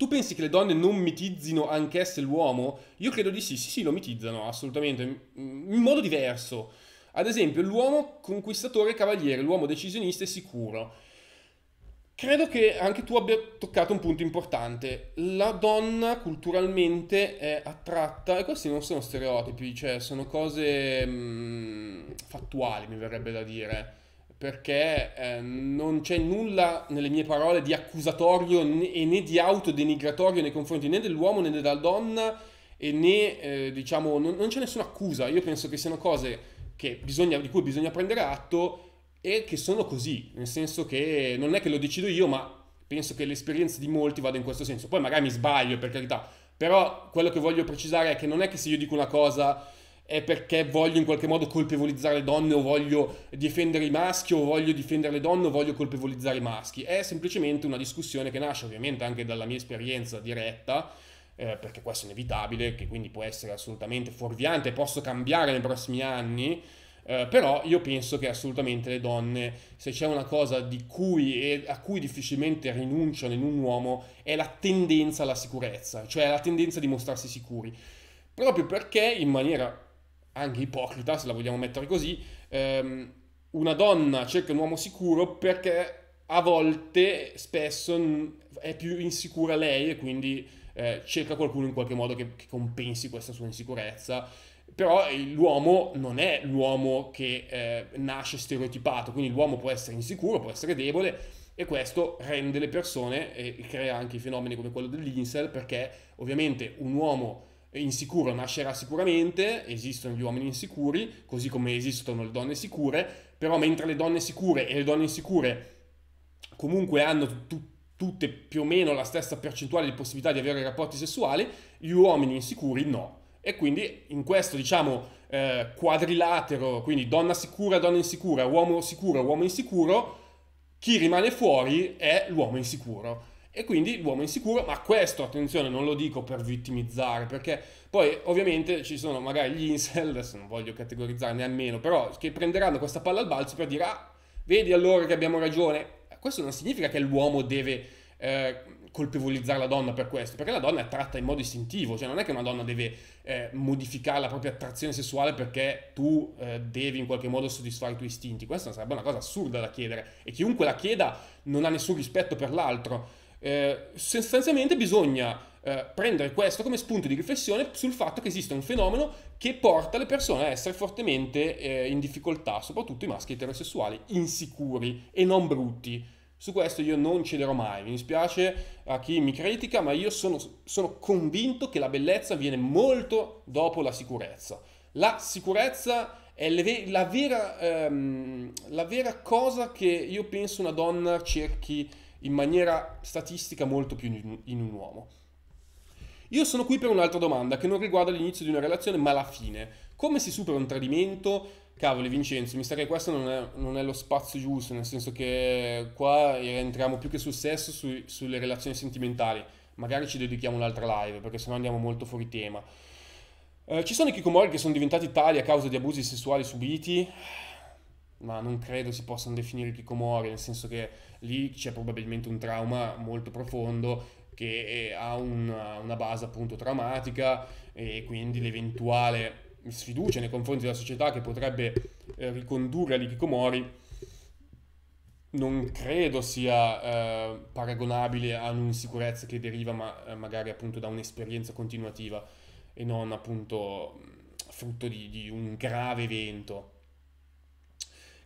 Tu pensi che le donne non mitizzino anch'esse l'uomo? Io credo di sì, sì, sì, lo mitizzano, assolutamente, mm, in modo diverso. Ad esempio, l'uomo conquistatore cavaliere, l'uomo decisionista e sicuro. Credo che anche tu abbia toccato un punto importante. La donna culturalmente è attratta, e questi non sono stereotipi, cioè sono cose mh, mm, fattuali, mi verrebbe da dire perché eh, non c'è nulla nelle mie parole di accusatorio né, e né di autodenigratorio nei confronti né dell'uomo né della donna e né eh, diciamo non, non, c'è nessuna accusa io penso che siano cose che bisogna, di cui bisogna prendere atto e che sono così nel senso che non è che lo decido io ma penso che l'esperienza di molti vada in questo senso poi magari mi sbaglio per carità però quello che voglio precisare è che non è che se io dico una cosa è perché voglio in qualche modo colpevolizzare le donne o voglio difendere i maschi o voglio difendere le donne o voglio colpevolizzare i maschi. È semplicemente una discussione che nasce ovviamente anche dalla mia esperienza diretta, eh, perché questo è inevitabile, che quindi può essere assolutamente fuorviante, posso cambiare nei prossimi anni, eh, però io penso che assolutamente le donne, se c'è una cosa di cui e a cui difficilmente rinunciano in un uomo, è la tendenza alla sicurezza, cioè la tendenza di mostrarsi sicuri. Proprio perché in maniera anche ipocrita, se la vogliamo mettere così, ehm, una donna cerca un uomo sicuro perché a volte, spesso, è più insicura lei e quindi eh, cerca qualcuno in qualche modo che, che compensi questa sua insicurezza però l'uomo non è l'uomo che eh, nasce stereotipato, quindi l'uomo può essere insicuro, può essere debole e questo rende le persone e crea anche i fenomeni come quello dell'incel perché ovviamente un uomo insicuro nascerà sicuramente, esistono gli uomini insicuri, così come esistono le donne sicure, però mentre le donne sicure e le donne insicure comunque hanno t- tutte più o meno la stessa percentuale di possibilità di avere rapporti sessuali, gli uomini insicuri no. E quindi in questo, diciamo, eh, quadrilatero, quindi donna sicura, donna insicura, uomo sicuro, uomo insicuro, chi rimane fuori è l'uomo insicuro. E quindi l'uomo insicuro, ma questo attenzione non lo dico per vittimizzare, perché poi ovviamente ci sono magari gli incel, adesso non voglio categorizzarne almeno, però che prenderanno questa palla al balzo per dire ah, vedi allora che abbiamo ragione. Questo non significa che l'uomo deve eh, colpevolizzare la donna per questo, perché la donna è tratta in modo istintivo, cioè non è che una donna deve eh, modificare la propria attrazione sessuale perché tu eh, devi in qualche modo soddisfare i tuoi istinti. Questa sarebbe una cosa assurda da chiedere e chiunque la chieda non ha nessun rispetto per l'altro. Eh, sostanzialmente bisogna eh, prendere questo come spunto di riflessione sul fatto che esiste un fenomeno che porta le persone a essere fortemente eh, in difficoltà, soprattutto i maschi eterosessuali, insicuri e non brutti. Su questo io non cederò mai, mi dispiace a chi mi critica, ma io sono, sono convinto che la bellezza viene molto dopo la sicurezza. La sicurezza è ve- la, vera, ehm, la vera cosa che io penso una donna cerchi in maniera statistica molto più in un uomo. Io sono qui per un'altra domanda che non riguarda l'inizio di una relazione ma la fine. Come si supera un tradimento? Cavoli Vincenzo, mi sa che questo non è, non è lo spazio giusto, nel senso che qua entriamo più che sul sesso, su, sulle relazioni sentimentali. Magari ci dedichiamo un'altra live perché sennò andiamo molto fuori tema. Eh, ci sono i Kikomori che sono diventati tali a causa di abusi sessuali subiti ma non credo si possano definire Kikomori, nel senso che lì c'è probabilmente un trauma molto profondo che eh, ha una, una base appunto traumatica e quindi l'eventuale sfiducia nei confronti della società che potrebbe eh, ricondurre all'Ikikomori non credo sia eh, paragonabile a un'insicurezza che deriva ma, eh, magari appunto da un'esperienza continuativa e non appunto frutto di, di un grave evento.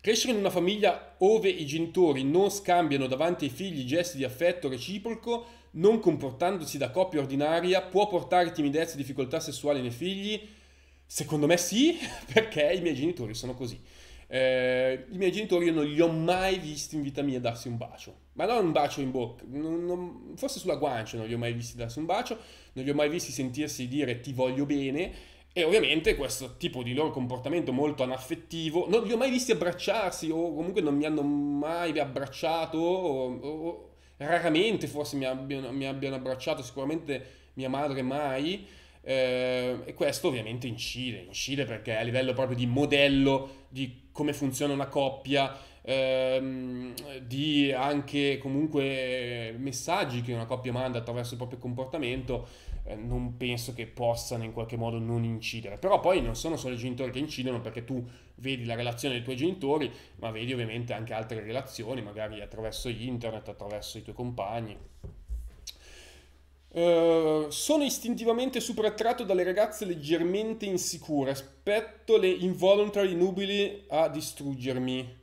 Crescere in una famiglia ove i genitori non scambiano davanti ai figli gesti di affetto reciproco, non comportandosi da coppia ordinaria, può portare timidezza e difficoltà sessuali nei figli? Secondo me sì, *laughs* perché i miei genitori sono così. Eh, I miei genitori io non li ho mai visti in vita mia darsi un bacio, ma non un bacio in bocca, non, non, forse sulla guancia non li ho mai visti darsi un bacio, non li ho mai visti sentirsi dire ti voglio bene, e ovviamente questo tipo di loro comportamento molto anaffettivo, non li ho mai visti abbracciarsi o comunque non mi hanno mai abbracciato, o, o raramente forse mi abbiano, mi abbiano abbracciato, sicuramente mia madre mai, eh, e questo ovviamente incide, incide perché a livello proprio di modello di come funziona una coppia, ehm, di anche comunque messaggi che una coppia manda attraverso il proprio comportamento, eh, non penso che possano in qualche modo non incidere. Però poi non sono solo i genitori che incidono perché tu vedi la relazione dei tuoi genitori, ma vedi ovviamente anche altre relazioni, magari attraverso internet, attraverso i tuoi compagni. Eh, sono istintivamente super attratto dalle ragazze leggermente insicure. Aspetto le involuntary nubili a distruggermi.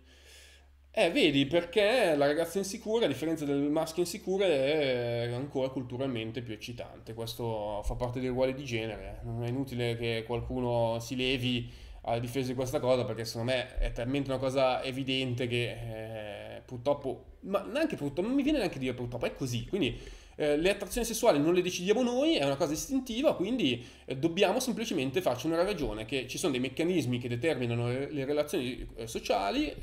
Eh, vedi, perché la ragazza insicura, a differenza del maschio insicuro, è ancora culturalmente più eccitante. Questo fa parte dei ruoli di genere. Non è inutile che qualcuno si levi a difesa di questa cosa, perché secondo me è talmente una cosa evidente che eh, purtroppo... Ma neanche purtroppo, non mi viene neanche a dire purtroppo, è così. Quindi eh, le attrazioni sessuali non le decidiamo noi, è una cosa istintiva, quindi eh, dobbiamo semplicemente farci una ragione che ci sono dei meccanismi che determinano le, relazioni eh, sociali,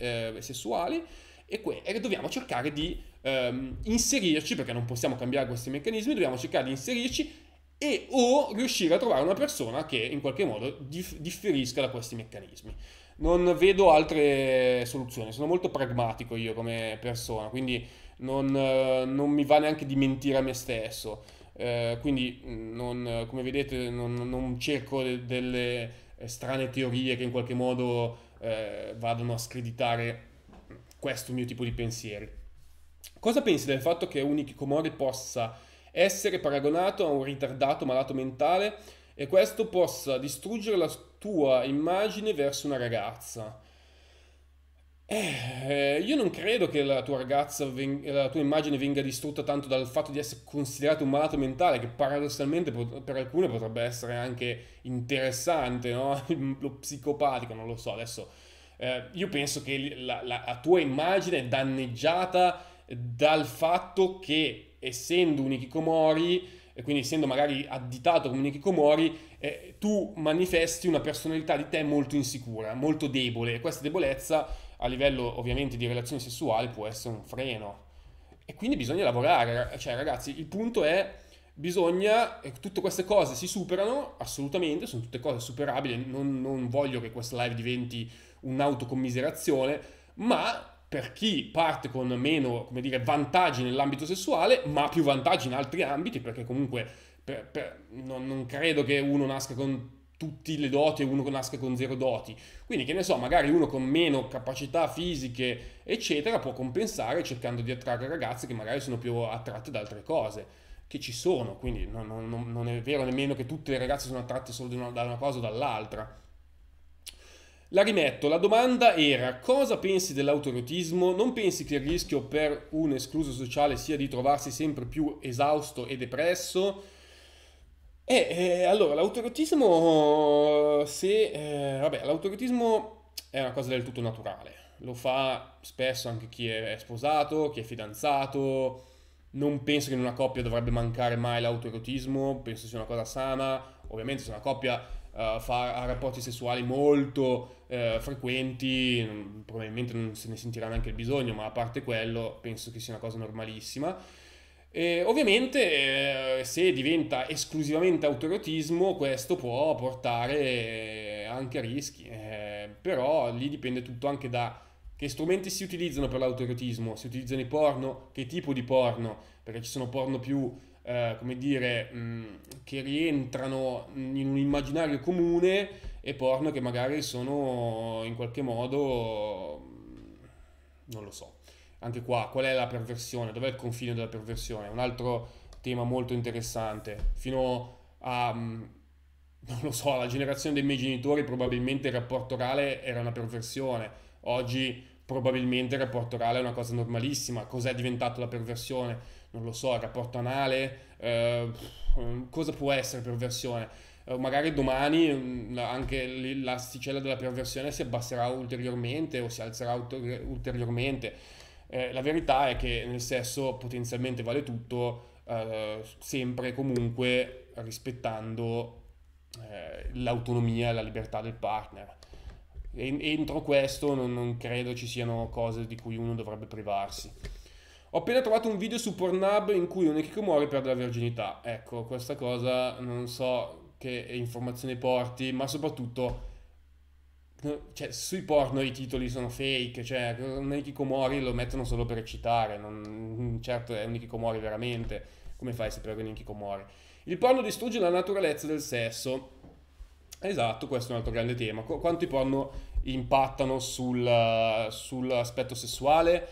sessuali, e, que- e, dobbiamo cercare di ehm, inserirci, perché non possiamo cambiare questi meccanismi, dobbiamo cercare di inserirci e o riuscire a trovare una persona che in qualche modo dif- differisca da questi meccanismi. Non vedo altre soluzioni, sono molto pragmatico io come persona, quindi non, eh, non mi va neanche di mentire a me stesso. Eh, quindi, mm, non, come vedete, non, non cerco de- delle eh, strane teorie che in qualche modo eh, vadano a screditare questo mio tipo di pensieri. Cosa pensi del fatto che un Ikikomori possa essere paragonato a un ritardato malato mentale e questo possa distruggere la tua immagine verso una ragazza? Eh, io non credo che la tua ragazza, venga, la tua immagine venga distrutta tanto dal fatto di essere considerato un malato mentale, che paradossalmente per alcune potrebbe essere anche interessante, no? *laughs* lo psicopatico, non lo so. Adesso eh, io penso che la, la, la tua immagine è danneggiata dal fatto che essendo un Ikikomori, quindi essendo magari additato come un Ikikomori, eh, tu manifesti una personalità di te molto insicura, molto debole e questa debolezza a livello ovviamente di relazione sessuale può essere un freno. E quindi bisogna lavorare, cioè ragazzi, il punto è bisogna, e tutte queste cose si superano, assolutamente, sono tutte cose superabili, non, non voglio che questa live diventi un'autocommiserazione, ma per chi parte con meno, come dire, vantaggi nell'ambito sessuale, ma più vantaggi in altri ambiti, perché comunque per, per, non, non credo che uno nasca con tutte le doti e uno che nasca con zero doti. Quindi, che ne so, magari uno con meno capacità fisiche, eccetera, può compensare cercando di attrarre ragazze che magari sono più attratte da altre cose che ci sono, quindi non, non, non, è vero nemmeno che tutte le ragazze sono attratte solo una, da una cosa o dall'altra. La rimetto, la domanda era cosa pensi dell'autoerotismo? Non pensi che il rischio per un escluso sociale sia di trovarsi sempre più esausto e depresso? Eh, eh, allora, l'autoerotismo, se, eh, vabbè, l'autoerotismo è una cosa del tutto naturale, lo fa spesso anche chi è sposato, chi è fidanzato, non penso che in una coppia dovrebbe mancare mai l'autoerotismo, penso sia una cosa sana, ovviamente se una coppia uh, fa rapporti sessuali molto uh, frequenti, mm, probabilmente non se ne sentirà neanche il bisogno, ma a parte quello penso che sia una cosa normalissima. Eh, ovviamente eh, se diventa esclusivamente autoerotismo questo può portare eh, anche a rischi, eh, però lì dipende tutto anche da che strumenti si utilizzano per l'autoerotismo, si utilizzano i porno, che tipo di porno, perché ci sono porno più, eh, come dire, mh, mm, che rientrano in un immaginario comune e porno che magari sono in qualche modo, mm, non lo so, anche qua, qual è la perversione? Dov'è il confine della perversione? Un altro tema molto interessante. Fino a, mm, non lo so, alla generazione dei miei genitori probabilmente il rapporto orale era una perversione. Oggi probabilmente il rapporto orale è una cosa normalissima. Cos'è diventato la perversione? Non lo so, il rapporto anale, eh, mm, cosa può essere perversione? Eh, magari domani mm, anche l'asticella della perversione si abbasserà ulteriormente o si alzerà ulteriormente eh, la verità è che nel sesso potenzialmente vale tutto, eh, sempre e comunque rispettando eh, l'autonomia e la libertà del partner. entro questo non, non credo ci siano cose di cui uno dovrebbe privarsi. Ho appena trovato un video su Pornhub in cui un muore perde la virginità. Ecco, questa cosa non so che informazione porti, ma soprattutto cioè, sui porno i titoli sono fake, cioè un Ikikomori lo mettono solo per eccitare, non, certo è un Ikikomori veramente, come fai a sapere un Ikikomori? Il porno distrugge la naturalezza del sesso. Esatto, questo è un altro grande tema. Qu- quanto i porno impattano sul, uh, sull'aspetto sessuale?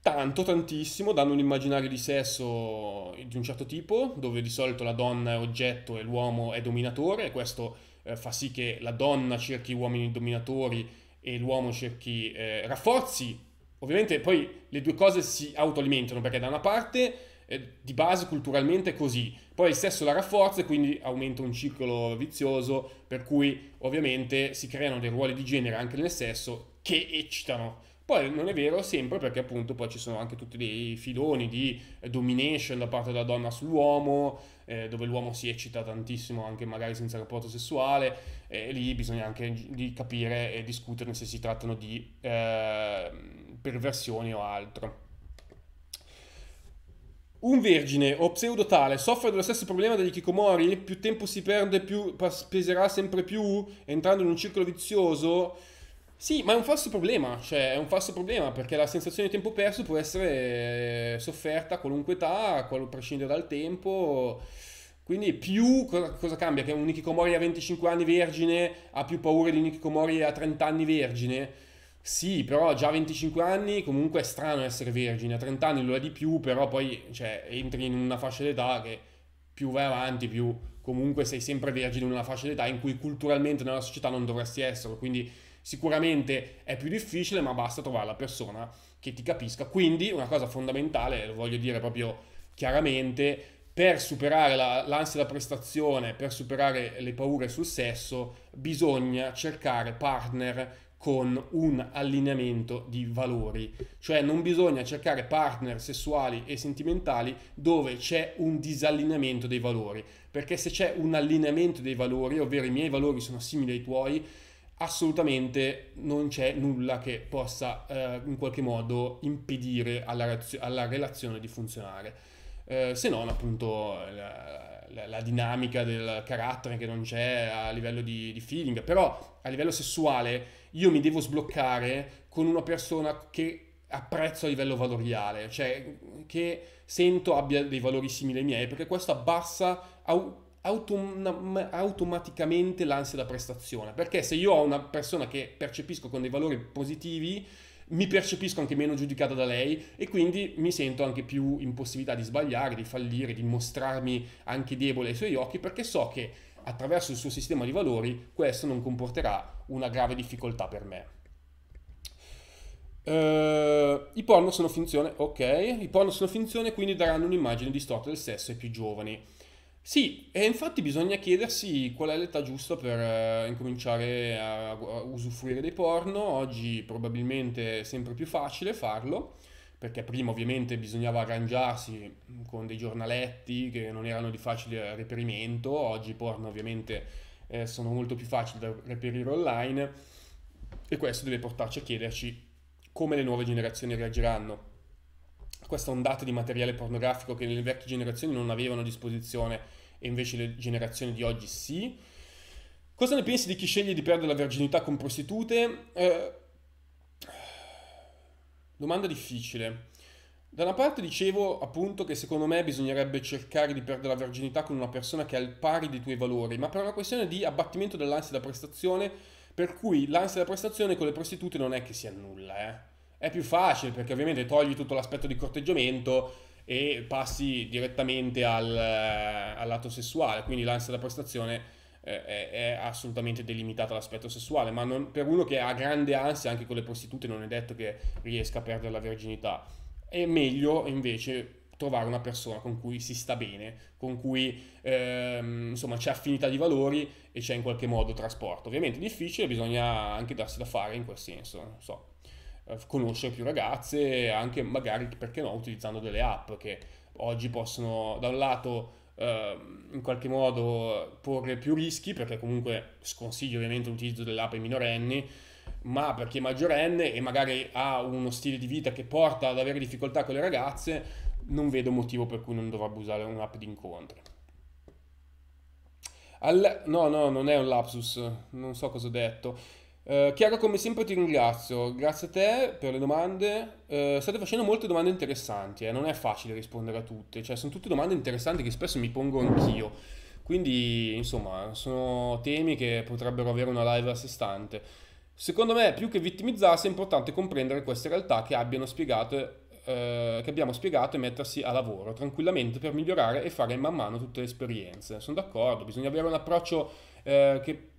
Tanto, tantissimo, danno un immaginario di sesso di un certo tipo, dove di solito la donna è oggetto e l'uomo è dominatore, e questo eh, fa sì che la donna cerchi uomini dominatori e l'uomo cerchi eh, rafforzi. Ovviamente poi le due cose si autoalimentano perché da una parte eh, di base culturalmente è così, poi il sesso la rafforza e quindi aumenta un ciclo vizioso per cui ovviamente si creano dei ruoli di genere anche nel sesso che eccitano. Poi non è vero sempre perché appunto poi ci sono anche tutti dei filoni di eh, domination da parte della donna sull'uomo, eh, dove l'uomo si eccita tantissimo anche magari senza rapporto sessuale e lì bisogna anche di capire e discuterne se si trattano di eh, perversioni o altro. Un vergine o pseudotale soffre dello stesso problema degli kikomori? Più tempo si perde, più speserà sempre più, entrando in un circolo vizioso? Sì, ma è un falso problema, cioè è un falso problema perché la sensazione di tempo perso può essere eh, sofferta a qualunque età, a prescindere dal tempo. Quindi più cosa, cosa, cambia? Che un Nikikomori a 25 anni vergine ha più paura di un Nikikomori a 30 anni vergine? Sì, però già a 25 anni comunque è strano essere vergine, a 30 anni lo è di più, però poi cioè, entri in una fascia d'età che più vai avanti, più comunque sei sempre vergine in una fascia d'età in cui culturalmente nella società non dovresti esserlo, quindi Sicuramente è più difficile, ma basta trovare la persona che ti capisca. Quindi una cosa fondamentale, lo voglio dire proprio chiaramente, per superare la, l'ansia da prestazione, per superare le paure sul sesso, bisogna cercare partner con un allineamento di valori, cioè non bisogna cercare partner sessuali e sentimentali dove c'è un disallineamento dei valori, perché se c'è un allineamento dei valori, ovvero i miei valori sono simili ai tuoi, assolutamente non c'è nulla che possa eh, in qualche modo impedire alla, razio- alla relazione di funzionare, eh, se non appunto la, la, la, dinamica del carattere che non c'è a livello di, di, feeling, però a livello sessuale io mi devo sbloccare con una persona che apprezzo a livello valoriale, cioè che sento abbia dei valori simili ai miei, perché questo abbassa, au- autom- automaticamente l'ansia da prestazione. Perché se io ho una persona che percepisco con dei valori positivi, mi percepisco anche meno giudicata da lei e quindi mi sento anche più in possibilità di sbagliare, di fallire, di mostrarmi anche debole ai suoi occhi perché so che attraverso il suo sistema di valori questo non comporterà una grave difficoltà per me. Uh, I porno sono finzione, ok, i porno sono finzione quindi daranno un'immagine distorta del sesso ai più giovani. Sì, e infatti bisogna chiedersi qual è l'età giusta per eh, incominciare a, a usufruire dei porno. Oggi probabilmente è sempre più facile farlo, perché prima ovviamente bisognava arrangiarsi con dei giornaletti che non erano di facile reperimento. Oggi i porno ovviamente eh, sono molto più facili da reperire online e questo deve portarci a chiederci come le nuove generazioni reagiranno questa ondata di materiale pornografico che le vecchie generazioni non avevano a disposizione e invece le generazioni di oggi sì. Cosa ne pensi di chi sceglie di perdere la verginità con prostitute? Eh, domanda difficile. Da una parte dicevo appunto che secondo me bisognerebbe cercare di perdere la verginità con una persona che è al pari dei tuoi valori, ma per una questione di abbattimento dell'ansia da prestazione, per cui l'ansia da prestazione con le prostitute non è che sia nulla, eh è più facile perché ovviamente togli tutto l'aspetto di corteggiamento e passi direttamente al, eh, al lato sessuale, quindi l'ansia da prestazione eh, è, è assolutamente delimitata all'aspetto sessuale, ma non, per uno che ha grande ansia anche con le prostitute non è detto che riesca a perdere la virginità. È meglio invece trovare una persona con cui si sta bene, con cui ehm, insomma c'è affinità di valori e c'è in qualche modo trasporto. Ovviamente è difficile, bisogna anche darsi da fare in quel senso, non so. Eh, conoscere più ragazze, anche magari, perché no, utilizzando delle app che oggi possono, da un lato, ehm, in qualche modo porre più rischi, perché comunque sconsiglio ovviamente l'utilizzo delle app ai minorenni, ma per chi è maggiorenne e magari ha uno stile di vita che porta ad avere difficoltà con le ragazze, non vedo motivo per cui non dovrebbe usare un'app di incontri. Al... No, no, non è un lapsus, non so cosa ho detto. Uh, Chiara, come sempre ti ringrazio, grazie a te per le domande. Uh, state facendo molte domande interessanti, eh? non è facile rispondere a tutte, cioè sono tutte domande interessanti che spesso mi pongo anch'io. Quindi, insomma, sono temi che potrebbero avere una live a sé stante. Secondo me, più che vittimizzarsi, è importante comprendere queste realtà che, spiegato, uh, che abbiamo spiegato e mettersi a lavoro tranquillamente per migliorare e fare man mano tutte le esperienze. Sono d'accordo, bisogna avere un approccio che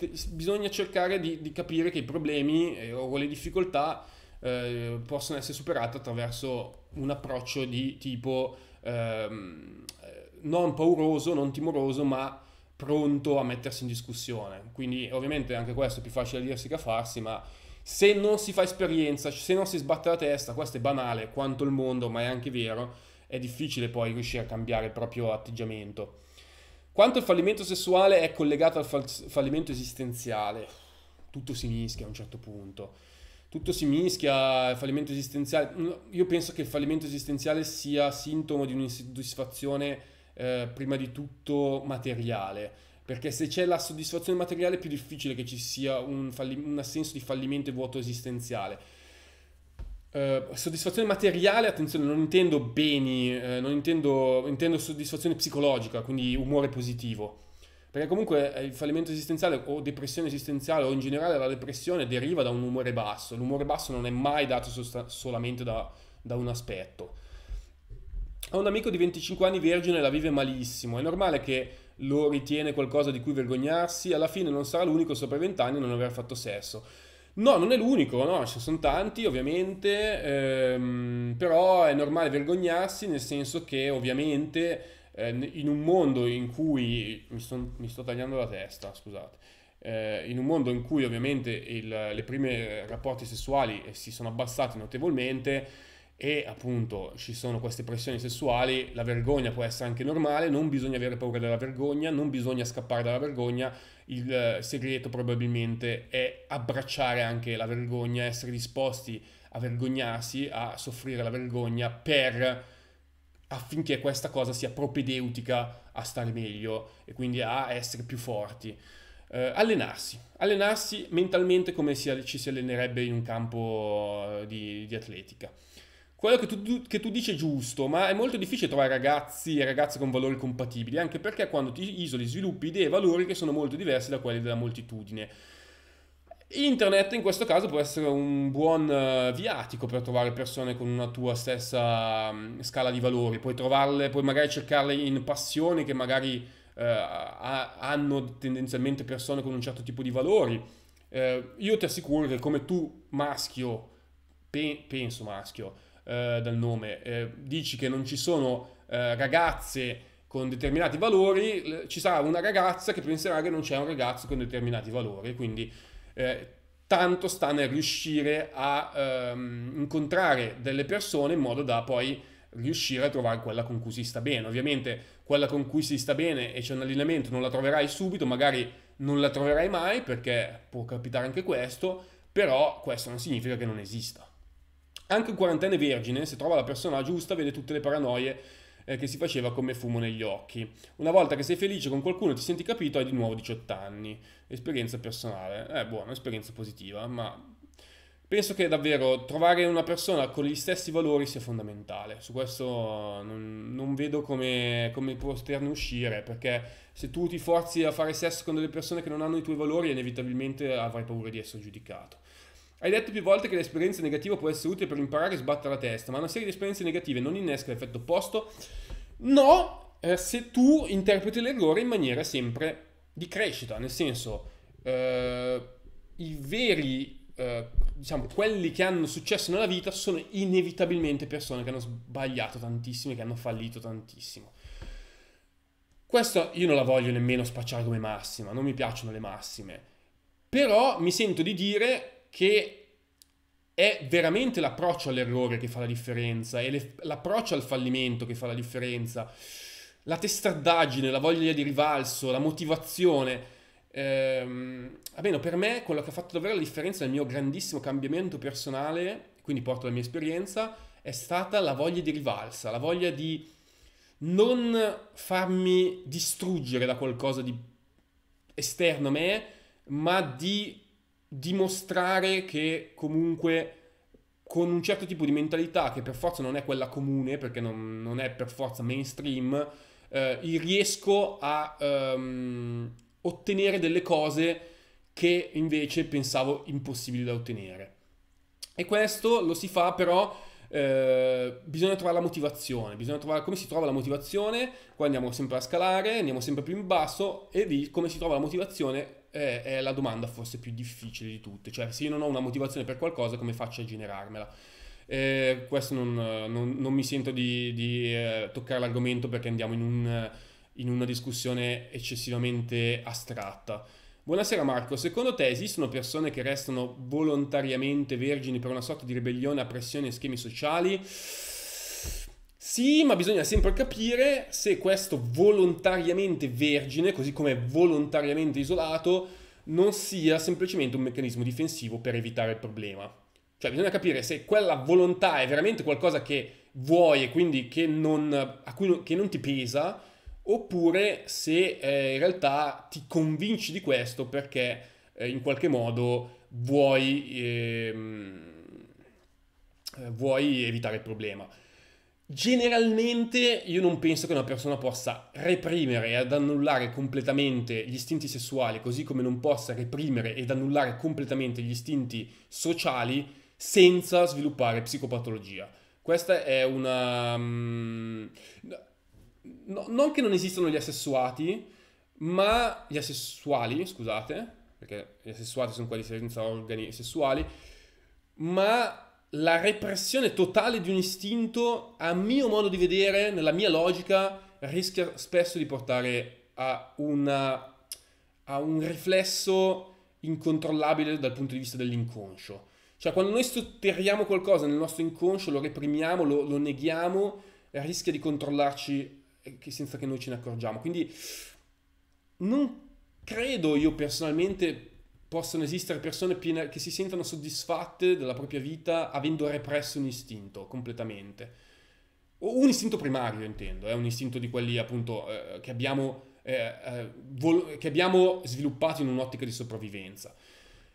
te, bisogna cercare di, di, capire che i problemi eh, o le difficoltà eh, possono essere superate attraverso un approccio di tipo ehm, eh, non pauroso, non timoroso, ma pronto a mettersi in discussione. Quindi ovviamente anche questo è più facile dirsi che a farsi, ma se non si fa esperienza, se non si sbatte la testa, questo è banale quanto il mondo, ma è anche vero, è difficile poi riuscire a cambiare il proprio atteggiamento. Quanto il fallimento sessuale è collegato al fal- fallimento esistenziale? Tutto si mischia a un certo punto. Tutto si mischia, il fallimento esistenziale. Mm, io penso che il fallimento esistenziale sia sintomo di un'insoddisfazione eh, prima di tutto materiale perché se c'è la soddisfazione materiale è più difficile che ci sia un, falli- un assenso di fallimento e vuoto esistenziale. Eh, soddisfazione materiale, attenzione, non intendo beni, eh, non intendo, intendo, soddisfazione psicologica, quindi umore positivo. Perché comunque eh, il fallimento esistenziale o depressione esistenziale o in generale la depressione deriva da un umore basso. L'umore basso non è mai dato sost- solamente da, da un aspetto. Ho un amico di 25 anni vergine e la vive malissimo. È normale che lo ritiene qualcosa di cui vergognarsi. Alla fine non sarà l'unico sopra i 20 anni a non aver fatto sesso. No, non è l'unico, no, ci sono tanti ovviamente, ehm, però è normale vergognarsi nel senso che ovviamente eh, in un mondo in cui, mi, son, mi sto tagliando la testa, scusate, eh, in un mondo in cui ovviamente i primi eh, rapporti sessuali eh, si sono abbassati notevolmente, e appunto ci sono queste pressioni sessuali, la vergogna può essere anche normale, non bisogna avere paura della vergogna, non bisogna scappare dalla vergogna, il eh, segreto probabilmente è abbracciare anche la vergogna, essere disposti a vergognarsi, a soffrire la vergogna per affinché questa cosa sia propedeutica a stare meglio e quindi a essere più forti. Eh, allenarsi, allenarsi mentalmente come ci si allenerebbe in un campo eh, di, di atletica quello che tu, che tu, dici è giusto, ma è molto difficile trovare ragazzi e ragazze con valori compatibili, anche perché quando ti isoli sviluppi idee e valori che sono molto diversi da quelli della moltitudine. Internet in questo caso può essere un buon eh, viatico per trovare persone con una tua stessa mm, scala di valori, puoi trovarle, puoi magari cercarle in passioni che magari eh, hanno tendenzialmente persone con un certo tipo di valori. Eh, io ti assicuro che come tu maschio, pe- penso maschio, eh, dal nome, eh, dici che non ci sono eh, ragazze con determinati valori, ci sarà una ragazza che penserà che non c'è un ragazzo con determinati valori, quindi eh, tanto sta nel riuscire a ehm, incontrare delle persone in modo da poi riuscire a trovare quella con cui si sta bene. Ovviamente quella con cui si sta bene e c'è un allineamento non la troverai subito, magari non la troverai mai perché può capitare anche questo, però questo non significa che non esista. Anche un quarantenne vergine, se trova la persona giusta, vede tutte le paranoie eh, che si faceva come fumo negli occhi. Una volta che sei felice con qualcuno e ti senti capito, hai di nuovo 18 anni. Esperienza personale. È eh, buona, esperienza positiva, ma penso che davvero trovare una persona con gli stessi valori sia fondamentale. Su questo non, non vedo come, come poterne uscire, perché se tu ti forzi a fare sesso con delle persone che non hanno i tuoi valori, inevitabilmente avrai paura di essere giudicato. Hai detto più volte che l'esperienza negativa può essere utile per imparare e sbattere la testa, ma una serie di esperienze negative non innesca l'effetto opposto? No, eh, se tu interpreti l'errore in maniera sempre di crescita, nel senso, eh, i veri, eh, diciamo, quelli che hanno successo nella vita sono inevitabilmente persone che hanno sbagliato tantissimo, che hanno fallito tantissimo. Questo io non la voglio nemmeno spacciare come massima, non mi piacciono le massime, però mi sento di dire che è veramente l'approccio all'errore che fa la differenza, è l'approccio al fallimento che fa la differenza, la testardaggine, la voglia di rivalso, la motivazione. Ehm, almeno per me quello che ha fatto davvero la differenza nel mio grandissimo cambiamento personale, quindi porto la mia esperienza, è stata la voglia di rivalsa, la voglia di non farmi distruggere da qualcosa di esterno a me, ma di dimostrare che comunque con un certo tipo di mentalità che per forza non è quella comune, perché non, non è per forza mainstream, eh, riesco a ehm, ottenere delle cose che invece pensavo impossibili da ottenere. E questo lo si fa però, eh, bisogna trovare la motivazione, bisogna trovare come si trova la motivazione, qua andiamo sempre a scalare, andiamo sempre più in basso e lì come si trova la motivazione è, è la domanda forse più difficile di tutte, cioè se io non ho una motivazione per qualcosa come faccio a generarmela? Eh, questo non, non, non, mi sento di, di eh, toccare l'argomento perché andiamo in, un, in, una discussione eccessivamente astratta. Buonasera Marco, secondo te esistono persone che restano volontariamente vergini per una sorta di ribellione a pressioni e schemi sociali? Sì, ma bisogna sempre capire se questo volontariamente vergine, così come volontariamente isolato, non sia semplicemente un meccanismo difensivo per evitare il problema. Cioè bisogna capire se quella volontà è veramente qualcosa che vuoi e quindi che non, a cui non, che non ti pesa, oppure se eh, in realtà ti convinci di questo perché eh, in qualche modo vuoi, ehm, eh, vuoi evitare il problema. Generalmente io non penso che una persona possa reprimere ed annullare completamente gli istinti sessuali, così come non possa reprimere ed annullare completamente gli istinti sociali senza sviluppare psicopatologia. Questa è una... Mm, no, non che non esistano gli asessuati, ma gli asessuali, scusate, perché gli asessuati sono quelli senza organi sessuali, ma la repressione totale di un istinto, a mio modo di vedere, nella mia logica, rischia spesso di portare a, una, a un riflesso incontrollabile dal punto di vista dell'inconscio. Cioè, quando noi sotterriamo qualcosa nel nostro inconscio, lo reprimiamo, lo, lo neghiamo, rischia di controllarci eh, senza che noi ce ne accorgiamo. Quindi non credo io personalmente possono esistere persone piena, che si sentano soddisfatte della propria vita avendo represso un istinto completamente. O un istinto primario, intendo, è eh, un istinto di quelli appunto eh, che, abbiamo, eh, eh, vol- che abbiamo sviluppato in un'ottica di sopravvivenza.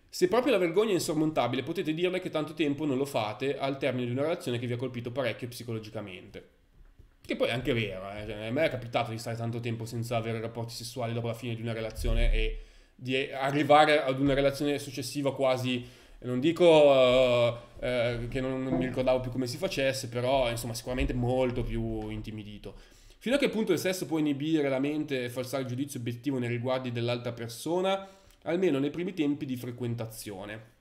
Se proprio la vergogna è insormontabile, potete dirle che tanto tempo non lo fate al termine di una relazione che vi ha colpito parecchio psicologicamente. Che poi è anche vero, eh? cioè, a me è capitato di stare tanto tempo senza avere rapporti sessuali dopo la fine di una relazione e di arrivare ad una relazione successiva quasi non dico uh, uh, che non, non, mi ricordavo più come si facesse, però insomma sicuramente molto più intimidito. Fino a che punto il sesso può inibire la mente e falsare il giudizio obiettivo nei riguardi dell'altra persona, almeno nei primi tempi di frequentazione?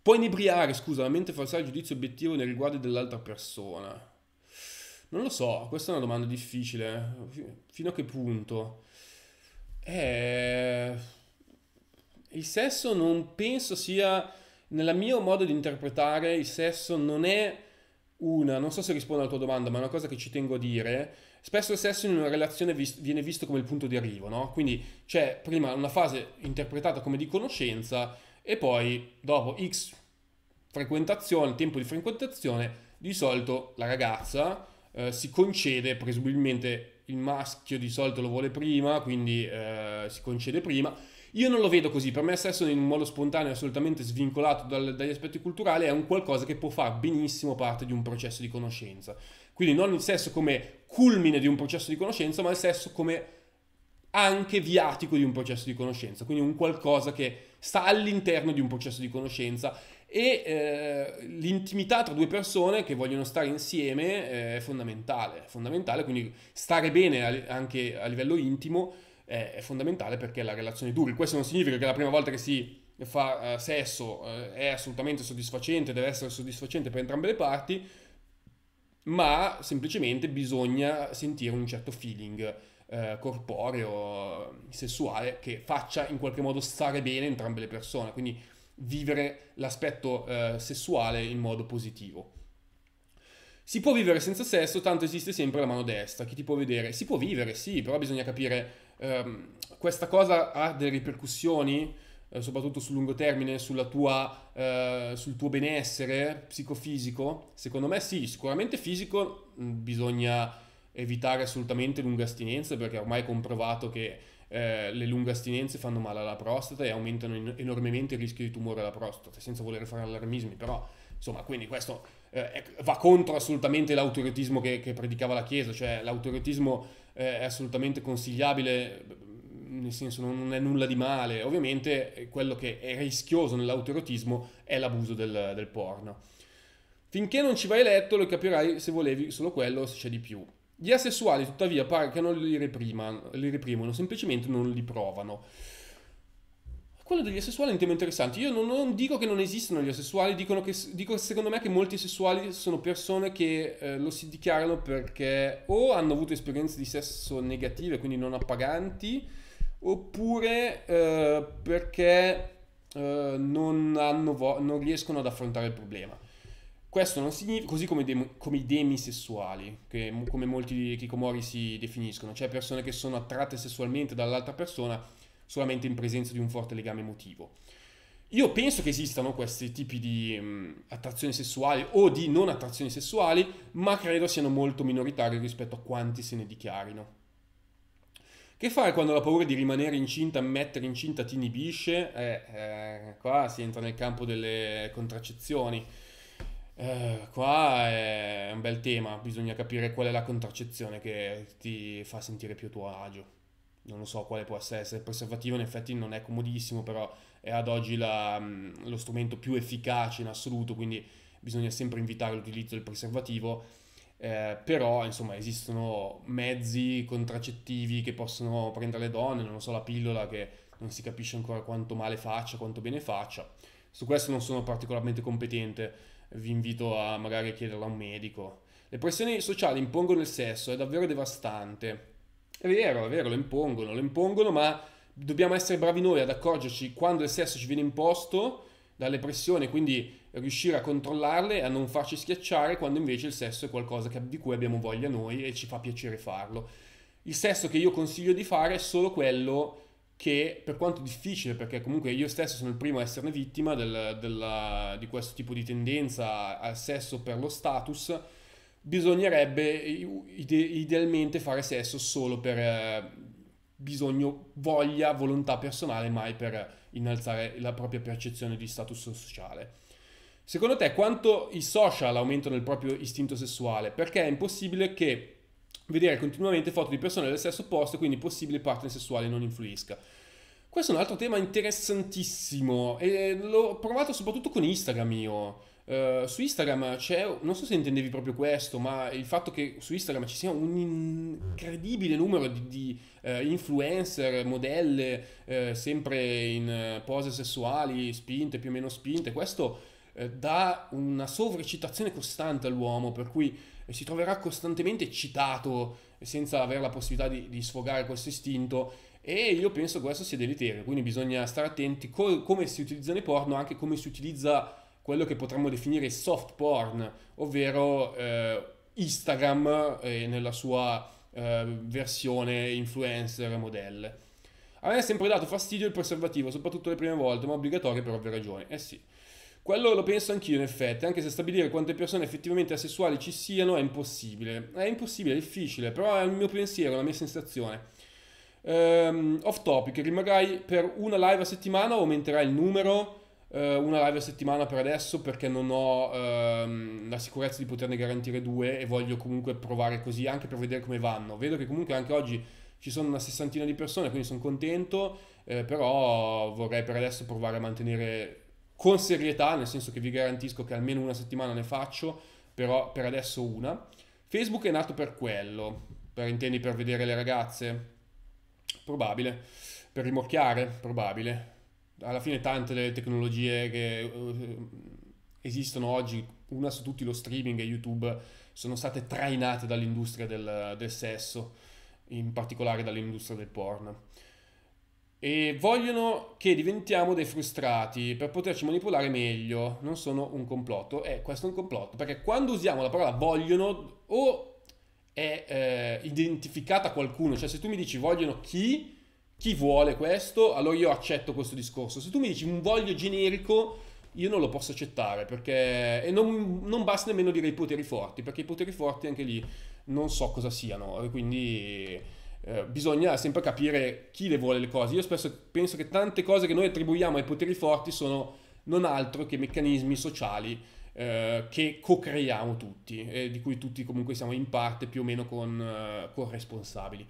Può inebriare, scusa, la mente e falsare il giudizio obiettivo nei riguardi dell'altra persona? Non lo so, questa è una domanda difficile. Fino a che punto? Eh, il sesso non penso sia, nel mio modo di interpretare, il sesso non è una, non so se rispondo alla tua domanda, ma è una cosa che ci tengo a dire. Spesso il sesso in una relazione vis- viene visto come il punto di arrivo, no? Quindi c'è prima una fase interpretata come di conoscenza e poi dopo X frequentazione, tempo di frequentazione, di solito la ragazza eh, si concede, presumibilmente il maschio di solito lo vuole prima, quindi eh, si concede prima. Io non lo vedo così, per me stesso in un modo spontaneo, assolutamente svincolato dal, dagli aspetti culturali, è un qualcosa che può far benissimo parte di un processo di conoscenza. Quindi non il sesso come culmine di un processo di conoscenza, ma il sesso come anche viatico di un processo di conoscenza, quindi un qualcosa che sta all'interno di un processo di conoscenza e eh, l'intimità tra due persone che vogliono stare insieme eh, è fondamentale, è fondamentale, quindi stare bene anche a livello intimo eh, è fondamentale perché la relazione duri. Questo non significa che la prima volta che si fa eh, sesso eh, è assolutamente soddisfacente, deve essere soddisfacente per entrambe le parti, ma semplicemente bisogna sentire un certo feeling eh, corporeo, sessuale, che faccia in qualche modo stare bene entrambe le persone. Quindi vivere l'aspetto eh, sessuale in modo positivo. Si può vivere senza sesso, tanto esiste sempre la mano destra chi ti può vedere. Si può vivere, sì, però bisogna capire ehm, questa cosa ha delle ripercussioni, eh, soprattutto sul lungo termine, tua, eh, sul tuo benessere psicofisico? Secondo me sì, sicuramente fisico mh, mm, bisogna evitare assolutamente lunga astinenza perché ormai è comprovato che eh, le lunghe astinenze fanno male alla prostata e aumentano in- enormemente il rischio di tumore alla prostata, senza voler fare allarmismi, però insomma, quindi questo eh, va contro assolutamente l'autoriotismo che, che, predicava la Chiesa, cioè l'autoriotismo eh, è assolutamente consigliabile, nel senso non, non, è nulla di male, ovviamente eh, quello che è rischioso nell'autoriotismo è l'abuso del, del porno. Finché non ci vai letto lo capirai se volevi solo quello o se c'è di più. Gli asessuali, tuttavia, pare che non li, reprima, li reprimano, semplicemente non li provano. Quello degli asessuali è un tema interessante. Io non, non dico che non esistano gli asessuali, che, dico secondo me che molti asessuali sono persone che eh, lo si dichiarano perché o hanno avuto esperienze di sesso negative, quindi non appaganti, oppure eh, perché eh, non, non riescono ad affrontare il problema. Questo non significa, così come, de, come i demisessuali, che, come molti kikomori si definiscono, cioè persone che sono attratte sessualmente dall'altra persona solamente in presenza di un forte legame emotivo. Io penso che esistano questi tipi di mh, mm, attrazioni sessuali o di non attrazioni sessuali, ma credo siano molto minoritari rispetto a quanti se ne dichiarino. Che fare quando la paura di rimanere incinta, mettere incinta ti inibisce? Eh, eh, qua si entra nel campo delle contraccezioni. Eh, qua è un bel tema, bisogna capire qual è la contraccezione che ti fa sentire più a tuo agio. Non lo so quale può essere, il preservativo in effetti non è comodissimo, però è ad oggi la, mm, lo strumento più efficace in assoluto, quindi bisogna sempre invitare l'utilizzo del preservativo. Eh, però insomma esistono mezzi contraccettivi che possono prendere le donne, non so la pillola che non si capisce ancora quanto male faccia, quanto bene faccia. Su questo non sono particolarmente competente vi invito a magari chiederla a un medico. Le pressioni sociali impongono il sesso, è davvero devastante. È vero, è vero, lo impongono, lo impongono, ma dobbiamo essere bravi noi ad accorgerci quando il sesso ci viene imposto dalle pressioni, quindi riuscire a controllarle e a non farci schiacciare quando invece il sesso è qualcosa che, di cui abbiamo voglia noi e ci fa piacere farlo. Il sesso che io consiglio di fare è solo quello che per quanto difficile, perché comunque io stesso sono il primo a esserne vittima del, della, di questo tipo di tendenza al sesso per lo status, bisognerebbe ide- idealmente fare sesso solo per eh, bisogno, voglia, volontà personale, mai per innalzare la propria percezione di status sociale. Secondo te quanto i social aumentano il proprio istinto sessuale? Perché è impossibile che vedere continuamente foto di persone del stesso posto, quindi possibile partner sessuale non influisca. Questo è un altro tema interessantissimo e l'ho provato soprattutto con Instagram io. Uh, su Instagram c'è, non so se intendevi proprio questo, ma il fatto che su Instagram ci sia un incredibile numero di, di uh, influencer, modelle, uh, sempre in pose sessuali, spinte, più o meno spinte, questo eh, dà una sovrecitazione costante all'uomo, per cui eh, si troverà costantemente citato eh, senza avere la possibilità di, di sfogare questo istinto e io penso che questo sia deleterio, quindi bisogna stare attenti co- come si utilizzano i porno, anche come si utilizza quello che potremmo definire soft porn, ovvero eh, Instagram eh, nella sua eh, versione influencer e modelle. A me è sempre dato fastidio il preservativo, soprattutto le prime volte, ma obbligatorio per ovvie ragioni. Eh sì. Quello lo penso anch'io in effetti, anche se stabilire quante persone effettivamente asessuali ci siano è impossibile. È impossibile, è difficile, però è il mio pensiero, la mia sensazione. Um, off topic, rimarrai per una live a settimana o aumenterai il numero? Uh, una live a settimana per adesso perché non ho um, la sicurezza di poterne garantire due e voglio comunque provare così anche per vedere come vanno. Vedo che comunque anche oggi ci sono una sessantina di persone, quindi sono contento, eh, però vorrei per adesso provare a mantenere con serietà, nel senso che vi garantisco che almeno una settimana ne faccio, però per adesso una. Facebook è nato per quello, per intendi per vedere le ragazze? Probabile, per rimorchiare? Probabile. Alla fine tante delle tecnologie che eh, esistono oggi, una su tutti lo streaming e YouTube, sono state trainate dall'industria del, del sesso, in particolare dall'industria del porno. E vogliono che diventiamo dei frustrati per poterci manipolare meglio. Non sono un complotto. Eh, questo è un complotto. Perché quando usiamo la parola vogliono o è eh, identificata qualcuno, cioè se tu mi dici vogliono chi, chi vuole questo, allora io accetto questo discorso. Se tu mi dici un voglio generico, io non lo posso accettare perché... E non, non basta nemmeno dire i poteri forti, perché i poteri forti anche lì non so cosa siano. Quindi eh, bisogna sempre capire chi le vuole le cose. Io spesso penso che tante cose che noi attribuiamo ai poteri forti sono non altro che meccanismi sociali eh, che co-creiamo tutti e di cui tutti comunque siamo in parte più o meno con, eh, corresponsabili.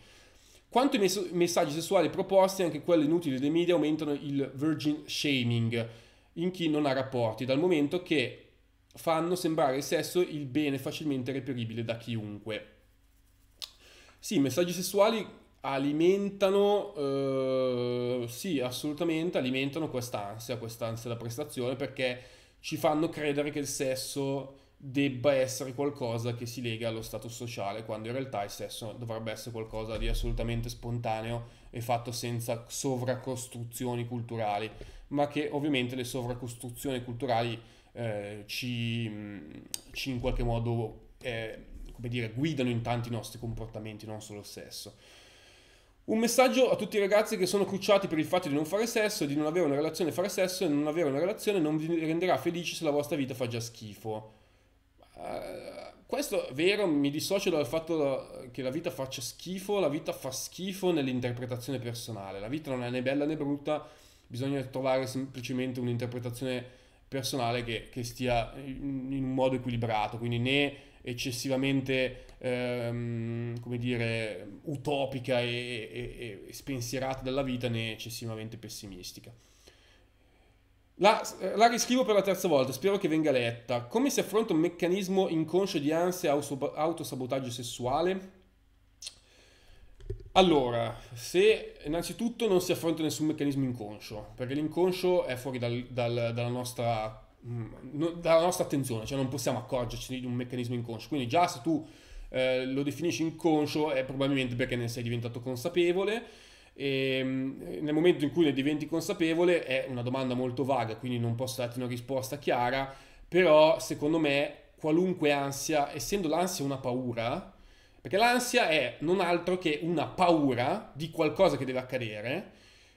Quanto ai mess- messaggi sessuali proposti, anche quelli inutili dei media aumentano il virgin shaming in chi non ha rapporti, dal momento che fanno sembrare il sesso il bene facilmente reperibile da chiunque. Sì, i messaggi sessuali alimentano, eh, sì, assolutamente alimentano quest'ansia, quest'ansia da prestazione perché ci fanno credere che il sesso debba essere qualcosa che si lega allo stato sociale, quando in realtà il sesso dovrebbe essere qualcosa di assolutamente spontaneo e fatto senza sovracostruzioni culturali, ma che ovviamente le sovracostruzioni culturali eh, ci, mm, ci, in qualche modo eh, come dire, guidano in tanti i nostri comportamenti, non solo il sesso. Un messaggio a tutti i ragazzi che sono cruciati per il fatto di non fare sesso, di non avere una relazione, fare sesso e non avere una relazione non vi renderà felici se la vostra vita fa già schifo. Uh, questo è vero, mi dissocio dal fatto che la vita faccia schifo, la vita fa schifo nell'interpretazione personale, la vita non è né bella né brutta, bisogna trovare semplicemente un'interpretazione personale che, che stia in un modo equilibrato, quindi né eccessivamente, ehm, come dire, utopica e, e, e spensierata della vita né eccessivamente pessimistica. La, la, riscrivo per la terza volta, spero che venga letta. Come si affronta un meccanismo inconscio di ansia e autosabotaggio sessuale? Allora, se innanzitutto non si affronta nessun meccanismo inconscio, perché l'inconscio è fuori dal, dal, dalla nostra Mm, dalla nostra attenzione, cioè non possiamo accorgerci di un meccanismo inconscio. Quindi già se tu eh, lo definisci inconscio è probabilmente perché ne sei diventato consapevole e ehm, nel momento in cui ne diventi consapevole è una domanda molto vaga, quindi non posso darti una risposta chiara, però secondo me qualunque ansia, essendo l'ansia una paura, perché l'ansia è non altro che una paura di qualcosa che deve accadere,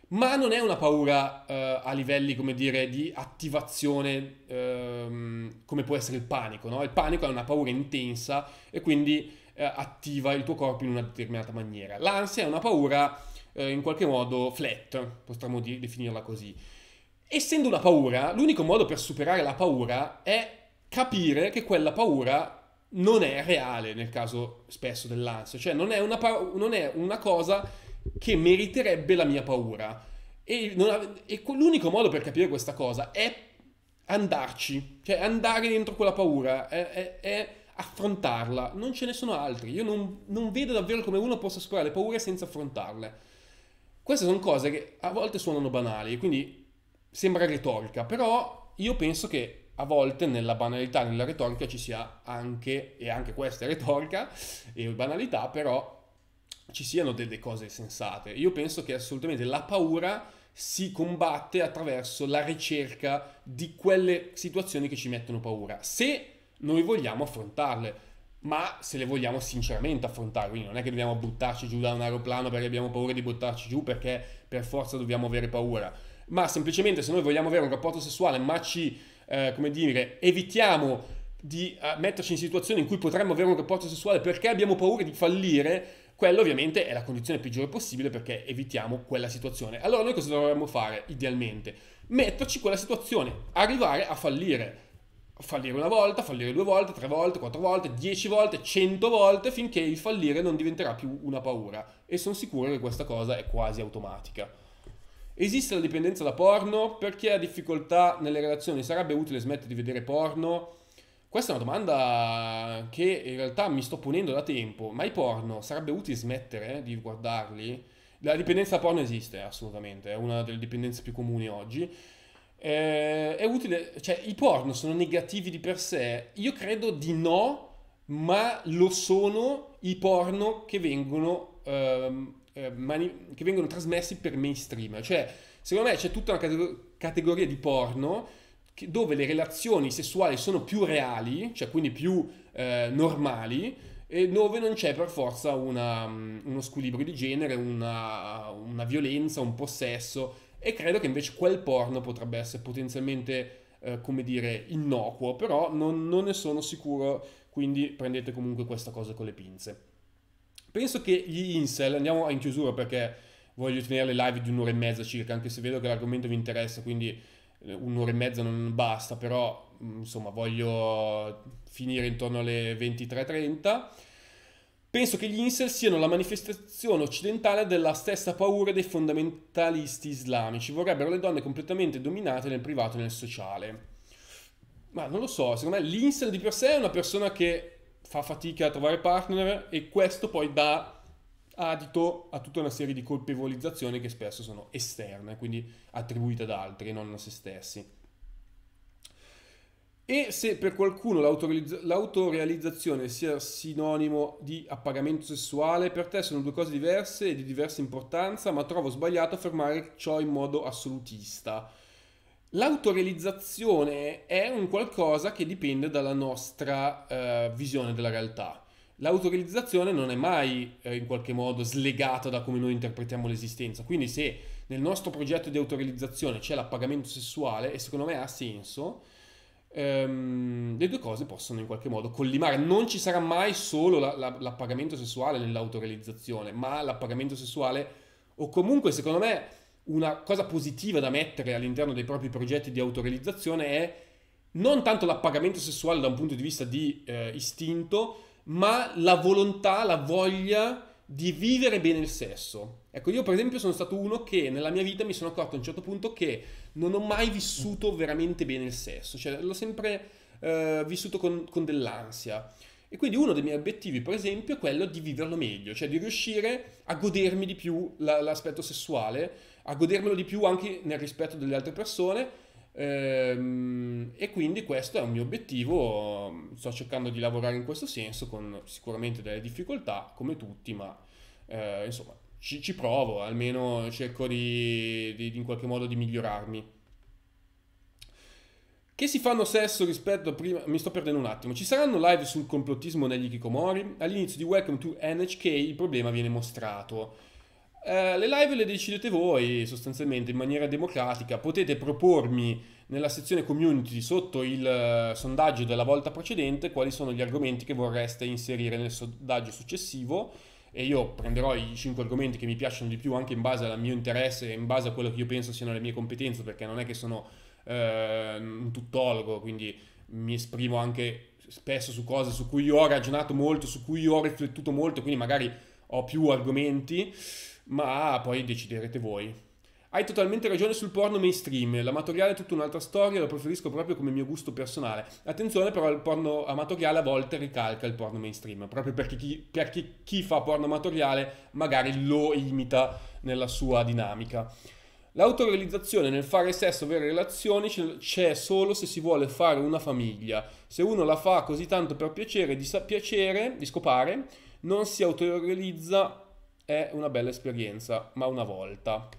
ma non è una paura eh, a livelli, come dire, di attivazione ehm, come può essere il panico, no? Il panico è una paura intensa e quindi eh, attiva il tuo corpo in una determinata maniera. L'ansia è una paura eh, in qualche modo flat, potremmo di- definirla così. Essendo una paura, l'unico modo per superare la paura è capire che quella paura non è reale nel caso spesso dell'ansia, cioè non è una, pa- non è una cosa che meriterebbe la mia paura. E, ha, e l'unico modo per capire questa cosa è andarci, cioè andare dentro quella paura, è, è, è affrontarla. Non ce ne sono altri. Io non, non vedo davvero come uno possa superare le paure senza affrontarle. Queste sono cose che a volte suonano banali, quindi sembra retorica, però io penso che a volte nella banalità, nella retorica ci sia anche, e anche questa è retorica e banalità, però ci siano delle cose sensate. Io penso che assolutamente la paura si combatte attraverso la ricerca di quelle situazioni che ci mettono paura, se noi vogliamo affrontarle, ma se le vogliamo sinceramente affrontare, quindi non è che dobbiamo buttarci giù da un aeroplano perché abbiamo paura di buttarci giù perché per forza dobbiamo avere paura, ma semplicemente se noi vogliamo avere un rapporto sessuale ma ci, eh, come dire, evitiamo di eh, metterci in situazioni in cui potremmo avere un rapporto sessuale perché abbiamo paura di fallire, quello ovviamente è la condizione peggiore possibile perché evitiamo quella situazione. Allora noi cosa dovremmo fare idealmente? Metterci quella situazione, arrivare a fallire. Fallire una volta, fallire due volte, tre volte, quattro volte, dieci volte, cento volte, finché il fallire non diventerà più una paura. E sono sicuro che questa cosa è quasi automatica. Esiste la dipendenza da porno? Per chi ha difficoltà nelle relazioni sarebbe utile smettere di vedere porno? Questa è una domanda che in realtà mi sto ponendo da tempo, ma i porno sarebbe utile smettere eh, di guardarli? La dipendenza da porno esiste assolutamente, è una delle dipendenze più comuni oggi. Eh, è utile, cioè i porno sono negativi di per sé? Io credo di no, ma lo sono i porno che vengono, ehm, eh, mani- che vengono trasmessi per mainstream. Cioè, secondo me c'è tutta una cate- categoria di porno dove le relazioni sessuali sono più reali, cioè quindi più eh, normali, e dove non c'è per forza una, mm, uno squilibrio di genere, una, una, violenza, un possesso. E credo che invece quel porno potrebbe essere potenzialmente, eh, come dire, innocuo, però non, non ne sono sicuro, quindi prendete comunque questa cosa con le pinze. Penso che gli incel, andiamo in chiusura perché voglio tenere le live di un'ora e mezza circa, anche se vedo che l'argomento vi interessa, quindi eh, un'ora e mezza non basta, però mm, insomma voglio finire intorno alle 23.30. Penso che gli incel siano la manifestazione occidentale della stessa paura dei fondamentalisti islamici, vorrebbero le donne completamente dominate nel privato e nel sociale. Ma non lo so, secondo me l'insel di per sé è una persona che fa fatica a trovare partner e questo poi dà adito a tutta una serie di colpevolizzazioni che spesso sono esterne, quindi attribuite ad altri, non a se stessi. E se per qualcuno l'autorealizz- l'autorealizzazione sia sinonimo di appagamento sessuale, per te sono due cose diverse e di diversa importanza, ma trovo sbagliato affermare ciò in modo assolutista. L'autorealizzazione è un qualcosa che dipende dalla nostra eh, visione della realtà l'autorealizzazione non è mai eh, in qualche modo slegata da come noi interpretiamo l'esistenza. Quindi se nel nostro progetto di autorealizzazione c'è l'appagamento sessuale, e secondo me ha senso, ehm, le due cose possono in qualche modo collimare. Non ci sarà mai solo la, la, l'appagamento sessuale nell'autorealizzazione, ma l'appagamento sessuale o comunque secondo me una cosa positiva da mettere all'interno dei propri progetti di autorealizzazione è non tanto l'appagamento sessuale da un punto di vista di eh, istinto, ma la volontà, la voglia di vivere bene il sesso. Ecco, io per esempio sono stato uno che nella mia vita mi sono accorto a un certo punto che non ho mai vissuto veramente bene il sesso, cioè l'ho sempre eh, vissuto con, con dell'ansia. E quindi uno dei miei obiettivi, per esempio, è quello di viverlo meglio, cioè di riuscire a godermi di più l'aspetto sessuale, a godermelo di più anche nel rispetto delle altre persone Ehm, e quindi questo è un mio obiettivo, sto cercando di lavorare in questo senso con sicuramente delle difficoltà come tutti, ma eh, insomma ci, ci, provo, almeno cerco di, di, in qualche modo di migliorarmi. Che si fanno sesso rispetto a prima... Mi sto perdendo un attimo. Ci saranno live sul complottismo negli Kikomori? All'inizio di Welcome to NHK il problema viene mostrato. Eh, le live le decidete voi sostanzialmente in maniera democratica, potete propormi nella sezione community sotto il eh, sondaggio della volta precedente quali sono gli argomenti che vorreste inserire nel sondaggio successivo e io prenderò i 5 argomenti che mi piacciono di più anche in base al mio interesse e in base a quello che io penso siano le mie competenze perché non è che sono eh, un tuttologo quindi mi esprimo anche spesso su cose su cui ho ragionato molto su cui ho riflettuto molto quindi magari ho più argomenti ma poi deciderete voi. Hai totalmente ragione sul porno mainstream, l'amatoriale è tutta un'altra storia, lo preferisco proprio come mio gusto personale. Attenzione però, il porno amatoriale a volte ricalca il porno mainstream, proprio perché chi, perché chi fa porno amatoriale magari lo imita nella sua dinamica. L'autorealizzazione nel fare sesso, avere relazioni, c'è solo se si vuole fare una famiglia. Se uno la fa così tanto per piacere, di piacere, di scopare, non si autorealizza è una bella esperienza, ma una volta.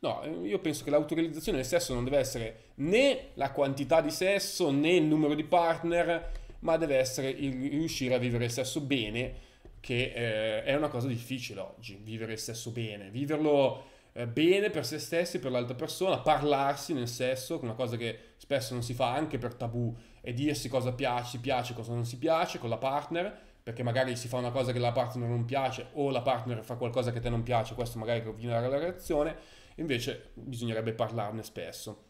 No, eh, io penso che l'autorealizzazione del sesso non deve essere né la quantità di sesso né il numero di partner, ma deve essere il riuscire a vivere il sesso bene, che eh, è una cosa difficile oggi, vivere il sesso bene, viverlo eh, bene per se stessi, per l'altra persona, parlarsi nel sesso, una cosa che spesso non si fa anche per tabù, e dirsi cosa piace, piace, cosa non si piace con la partner perché magari si fa una cosa che la partner non piace o la partner fa qualcosa che a te non piace, questo magari rovina la relazione, invece bisognerebbe parlarne spesso.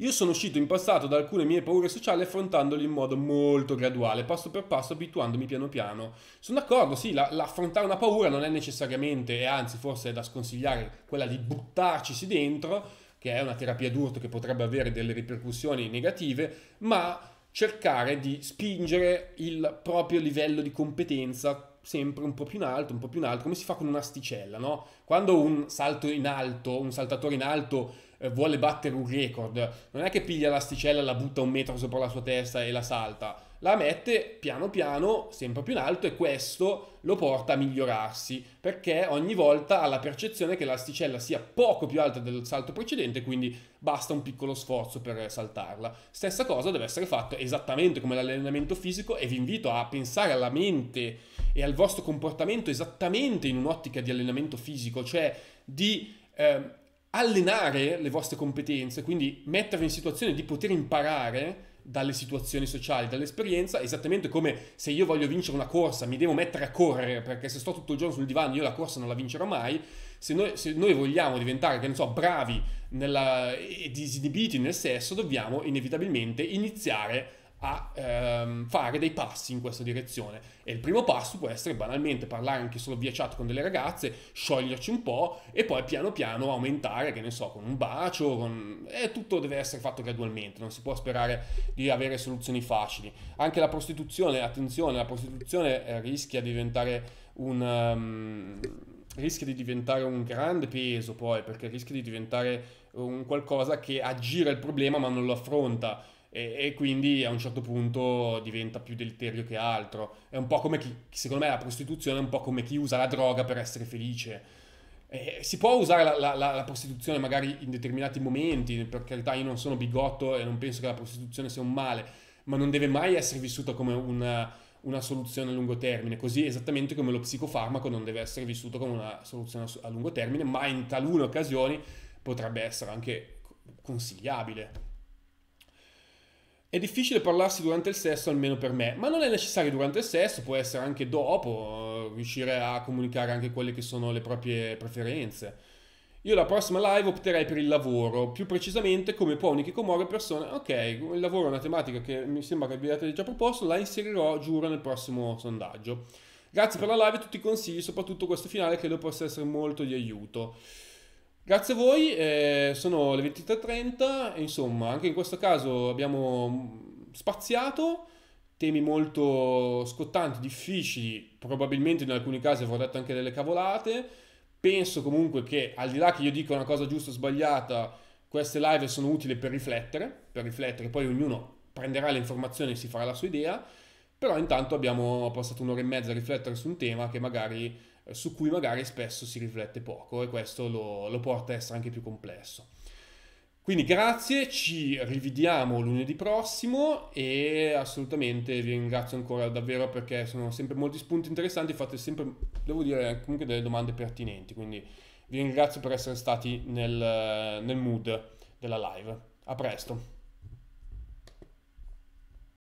Io sono uscito in passato da alcune mie paure sociali affrontandoli in modo molto graduale, passo per passo, abituandomi piano piano. Sono d'accordo, sì, l'affrontare una paura non è necessariamente, e anzi forse è da sconsigliare, quella di buttarcisi dentro, che è una terapia d'urto che potrebbe avere delle ripercussioni negative, ma cercare di spingere il proprio livello di competenza sempre un po' più in alto, un po' più in alto, come si fa con un'asticella, no? Quando un salto in alto, un saltatore in alto eh, vuole battere un record, non è che piglia l'asticella, la butta un metro sopra la sua testa e la salta, la mette piano piano sempre più in alto e questo lo porta a migliorarsi perché ogni volta ha la percezione che l'asticella sia poco più alta del salto precedente quindi basta un piccolo sforzo per saltarla stessa cosa deve essere fatto esattamente come l'allenamento fisico e vi invito a pensare alla mente e al vostro comportamento esattamente in un'ottica di allenamento fisico cioè di eh, allenare le vostre competenze quindi mettervi in situazione di poter imparare dalle situazioni sociali, dall'esperienza, esattamente come se io voglio vincere una corsa, mi devo mettere a correre, perché se sto tutto il giorno sul divano io la corsa non la vincerò mai, se noi, se noi vogliamo diventare, che ne so, bravi nella, e disinibiti nel sesso, dobbiamo inevitabilmente iniziare a a ehm, fare dei passi in questa direzione e il primo passo può essere banalmente parlare anche solo via chat con delle ragazze, scioglierci un po' e poi piano piano aumentare, che ne so, con un bacio, con... Eh, tutto deve essere fatto gradualmente, non si può sperare di avere soluzioni facili. Anche la prostituzione, attenzione, la prostituzione eh, rischia di diventare un... Um, rischia di diventare un grande peso poi perché rischia di diventare un qualcosa che aggira il problema ma non lo affronta e, e, quindi a un certo punto diventa più deleterio che altro. È un po' come chi, secondo me la prostituzione è un po' come chi usa la droga per essere felice. Eh, si può usare la, la, la, prostituzione magari in determinati momenti, per carità io non sono bigotto e non penso che la prostituzione sia un male, ma non deve mai essere vissuta come una, una soluzione a lungo termine, così esattamente come lo psicofarmaco non deve essere vissuto come una soluzione a lungo termine, ma in talune occasioni potrebbe essere anche consigliabile. È difficile parlarsi durante il sesso, almeno per me, ma non è necessario durante il sesso, può essere anche dopo, eh, riuscire a comunicare anche quelle che sono le proprie preferenze. Io la prossima live opterei per il lavoro, più precisamente come Pony che commuove persone. Ok, il lavoro è una tematica che mi sembra che abbiate già proposto, la inserirò, giuro, nel prossimo sondaggio. Grazie per la live e tutti i consigli, soprattutto questo finale credo possa essere molto di aiuto. Grazie a voi, eh, sono le 23.30 insomma anche in questo caso abbiamo spaziato temi molto scottanti, difficili, probabilmente in alcuni casi avrò detto anche delle cavolate, penso comunque che al di là che io dica una cosa giusta o sbagliata, queste live sono utili per riflettere, per riflettere, poi ognuno prenderà le informazioni e si farà la sua idea, però intanto abbiamo passato un'ora e mezza a riflettere su un tema che magari eh, su cui magari spesso si riflette poco e questo lo, lo porta a essere anche più complesso. Quindi grazie, ci rivediamo lunedì prossimo e assolutamente vi ringrazio ancora davvero perché sono sempre molti spunti interessanti, fate sempre, devo dire, comunque delle domande pertinenti, quindi vi ringrazio per essere stati nel, nel mood della live. A presto!